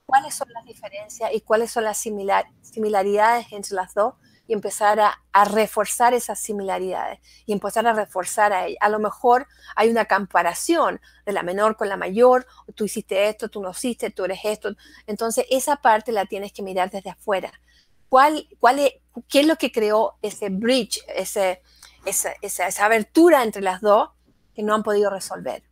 cuáles son las diferencias y cuáles son las similaridades entre las dos y empezar a, reforzar esas similaridades y empezar a reforzar a A lo mejor hay una comparación de la menor con la mayor, tú hiciste esto, tú no hiciste, tú eres esto. Entonces esa parte la tienes que mirar desde afuera. ¿Cuál, cuál es, ¿Qué es lo que creó ese bridge, ese, esa, esa, esa abertura entre las dos que no han podido resolver?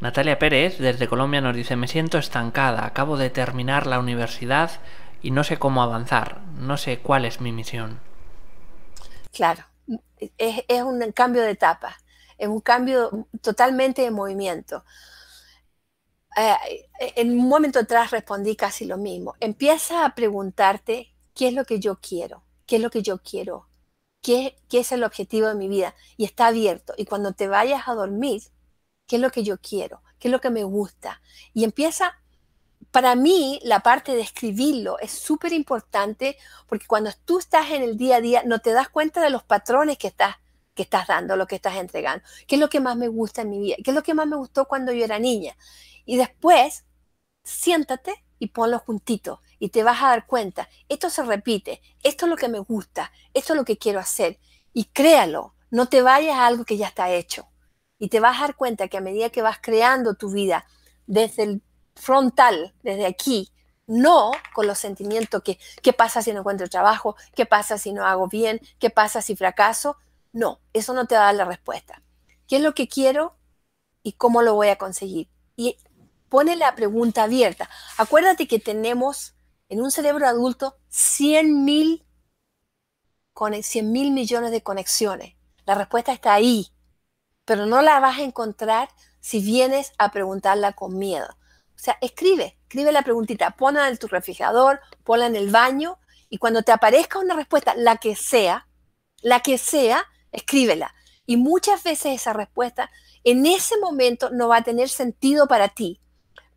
Natalia Pérez, desde Colombia, nos dice, me siento estancada, acabo de terminar la universidad y no sé cómo avanzar, no sé cuál es mi misión. Claro, es, un cambio de etapa, es un cambio totalmente de movimiento. Eh, en un momento atrás respondí casi lo mismo. Empieza a preguntarte qué es lo que yo quiero, qué es lo que yo quiero, qué, qué es el objetivo de mi vida y está abierto. Y cuando te vayas a dormir, qué es lo que yo quiero, qué es lo que me gusta. Y empieza para mí la parte de escribirlo es súper importante porque cuando tú estás en el día a día no te das cuenta de los patrones que estás que estás dando, lo que estás entregando. ¿Qué es lo que más me gusta en mi vida? ¿Qué es lo que más me gustó cuando yo era niña? Y después, siéntate y ponlo juntito y te vas a dar cuenta, esto se repite, esto es lo que me gusta, esto es lo que quiero hacer y créalo, no te vayas a algo que ya está hecho y te vas a dar cuenta que a medida que vas creando tu vida desde el frontal, desde aquí, no con los sentimientos que, ¿qué pasa si no encuentro trabajo? ¿Qué pasa si no hago bien? ¿Qué pasa si fracaso? No, eso no te va a dar la respuesta. ¿Qué es lo que quiero y cómo lo voy a conseguir? Y pone la pregunta abierta. Acuérdate que tenemos en un cerebro adulto 100 mil millones de conexiones. La respuesta está ahí, pero no la vas a encontrar si vienes a preguntarla con miedo. O sea, escribe, escribe la preguntita, ponla en tu refrigerador, ponla en el baño y cuando te aparezca una respuesta, la que sea, la que sea, escríbela. Y muchas veces esa respuesta en ese momento no va a tener sentido para ti,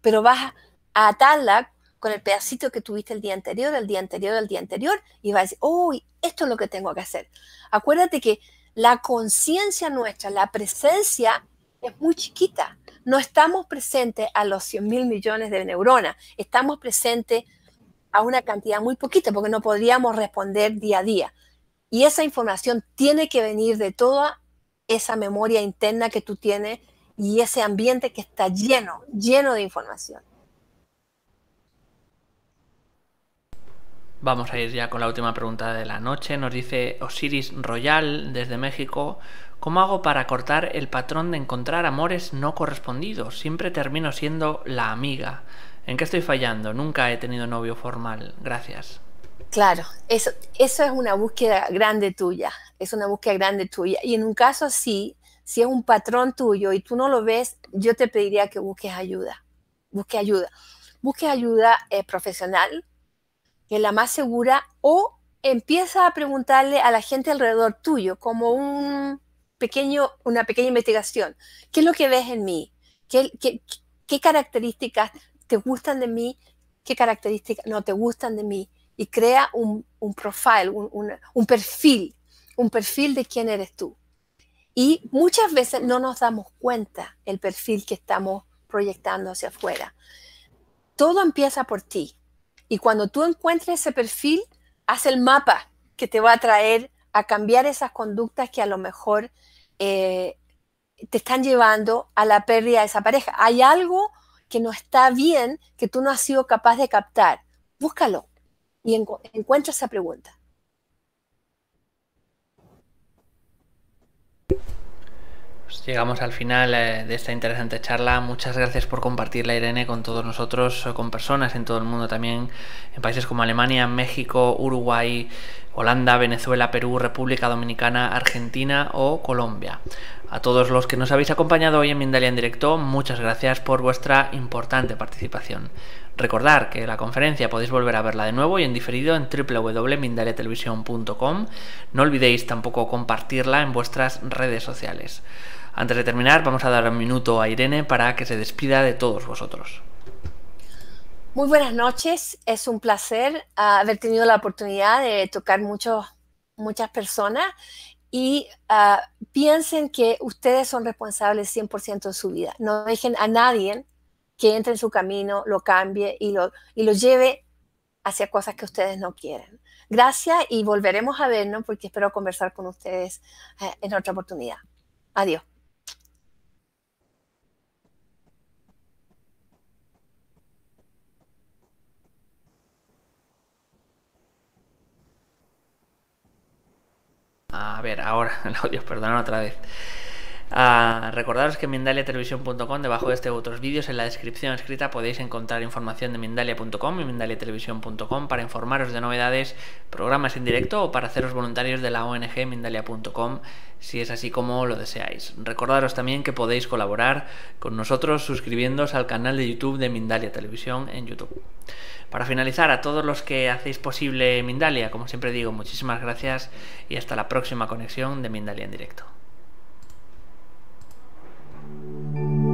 pero vas a atarla con el pedacito que tuviste el día anterior, el día anterior, el día anterior, y vas a decir, uy, esto es lo que tengo que hacer. Acuérdate que la conciencia nuestra, la presencia es muy chiquita. No estamos presentes a los 100 mil millones de neuronas, estamos presentes a una cantidad muy poquita porque no podríamos responder día a día. Y esa información tiene que venir de toda esa memoria interna que tú tienes y ese ambiente que está lleno, lleno de información. Vamos a ir ya con la última pregunta de la noche. Nos dice Osiris Royal desde México. ¿Cómo hago para cortar el patrón de encontrar amores no correspondidos? Siempre termino siendo la amiga. ¿En qué estoy fallando? Nunca he tenido novio formal. Gracias. Claro, eso, eso es una búsqueda grande tuya, es una búsqueda grande tuya. Y en un caso sí, si es un patrón tuyo y tú no lo ves, yo te pediría que busques ayuda, Busque ayuda. Busque ayuda eh, profesional, que es la más segura, o empieza a preguntarle a la gente alrededor tuyo, como un pequeño, una pequeña investigación. ¿Qué es lo que ves en mí? ¿Qué, qué, qué características te gustan de mí? ¿Qué características no te gustan de mí? Y crea un, profile, un, un perfil, un perfil de quién eres tú. Y muchas veces no nos damos cuenta el perfil que estamos proyectando hacia afuera. Todo empieza por ti. Y cuando tú encuentres ese perfil, haz el mapa que te va a traer a cambiar esas conductas que a lo mejor eh, te están llevando a la pérdida de esa pareja. Hay algo que no está bien que tú no has sido capaz de captar. Búscalo y encuentro encuentra esa pregunta. Pues, llegamos al final eh, de esta interesante charla. Muchas gracias por compartirla, Irene, con todos nosotros, eh, con personas en todo el mundo también, en países como Alemania, México, Uruguay, Holanda, Venezuela, Perú, República Dominicana, Argentina o Colombia. A todos los que nos habéis acompañado hoy en Mindalia en directo, muchas gracias por vuestra importante participación. Recordar que la conferencia podéis volver a verla de nuevo y en diferido en www.mindaliatelevisión.com. No olvidéis tampoco compartirla en vuestras redes sociales. Antes de terminar, vamos a dar un minuto a Irene para que se despida de todos vosotros. Muy buenas noches, es un placer haber tenido la oportunidad de tocar muchos muchas personas y ah, piensen que ustedes son responsables 100% de su vida. No dejen a nadie que entre en su camino, lo cambie y lo, y lo lleve hacia cosas que ustedes no quieren. Gracias y volveremos a vernos porque espero conversar con ustedes eh, en otra oportunidad. Adiós. A ver, ahora el audio, perdón, otra vez recordaros que en mindaliatelevisión.com, debajo de este otros vídeos, en la descripción escrita podéis encontrar información de mindalia.com y mindaliatelevisión.com para informaros de novedades, programas en directo o para haceros voluntarios de la ONG mindalia.com si es así como lo deseáis. Recordaros también que podéis colaborar con nosotros suscribiéndoos al canal de YouTube de Mindalia Televisión en YouTube. Para finalizar, a todos los que hacéis posible Mindalia, como siempre digo, muchísimas gracias y hasta la próxima conexión de Mindalia en directo. thank you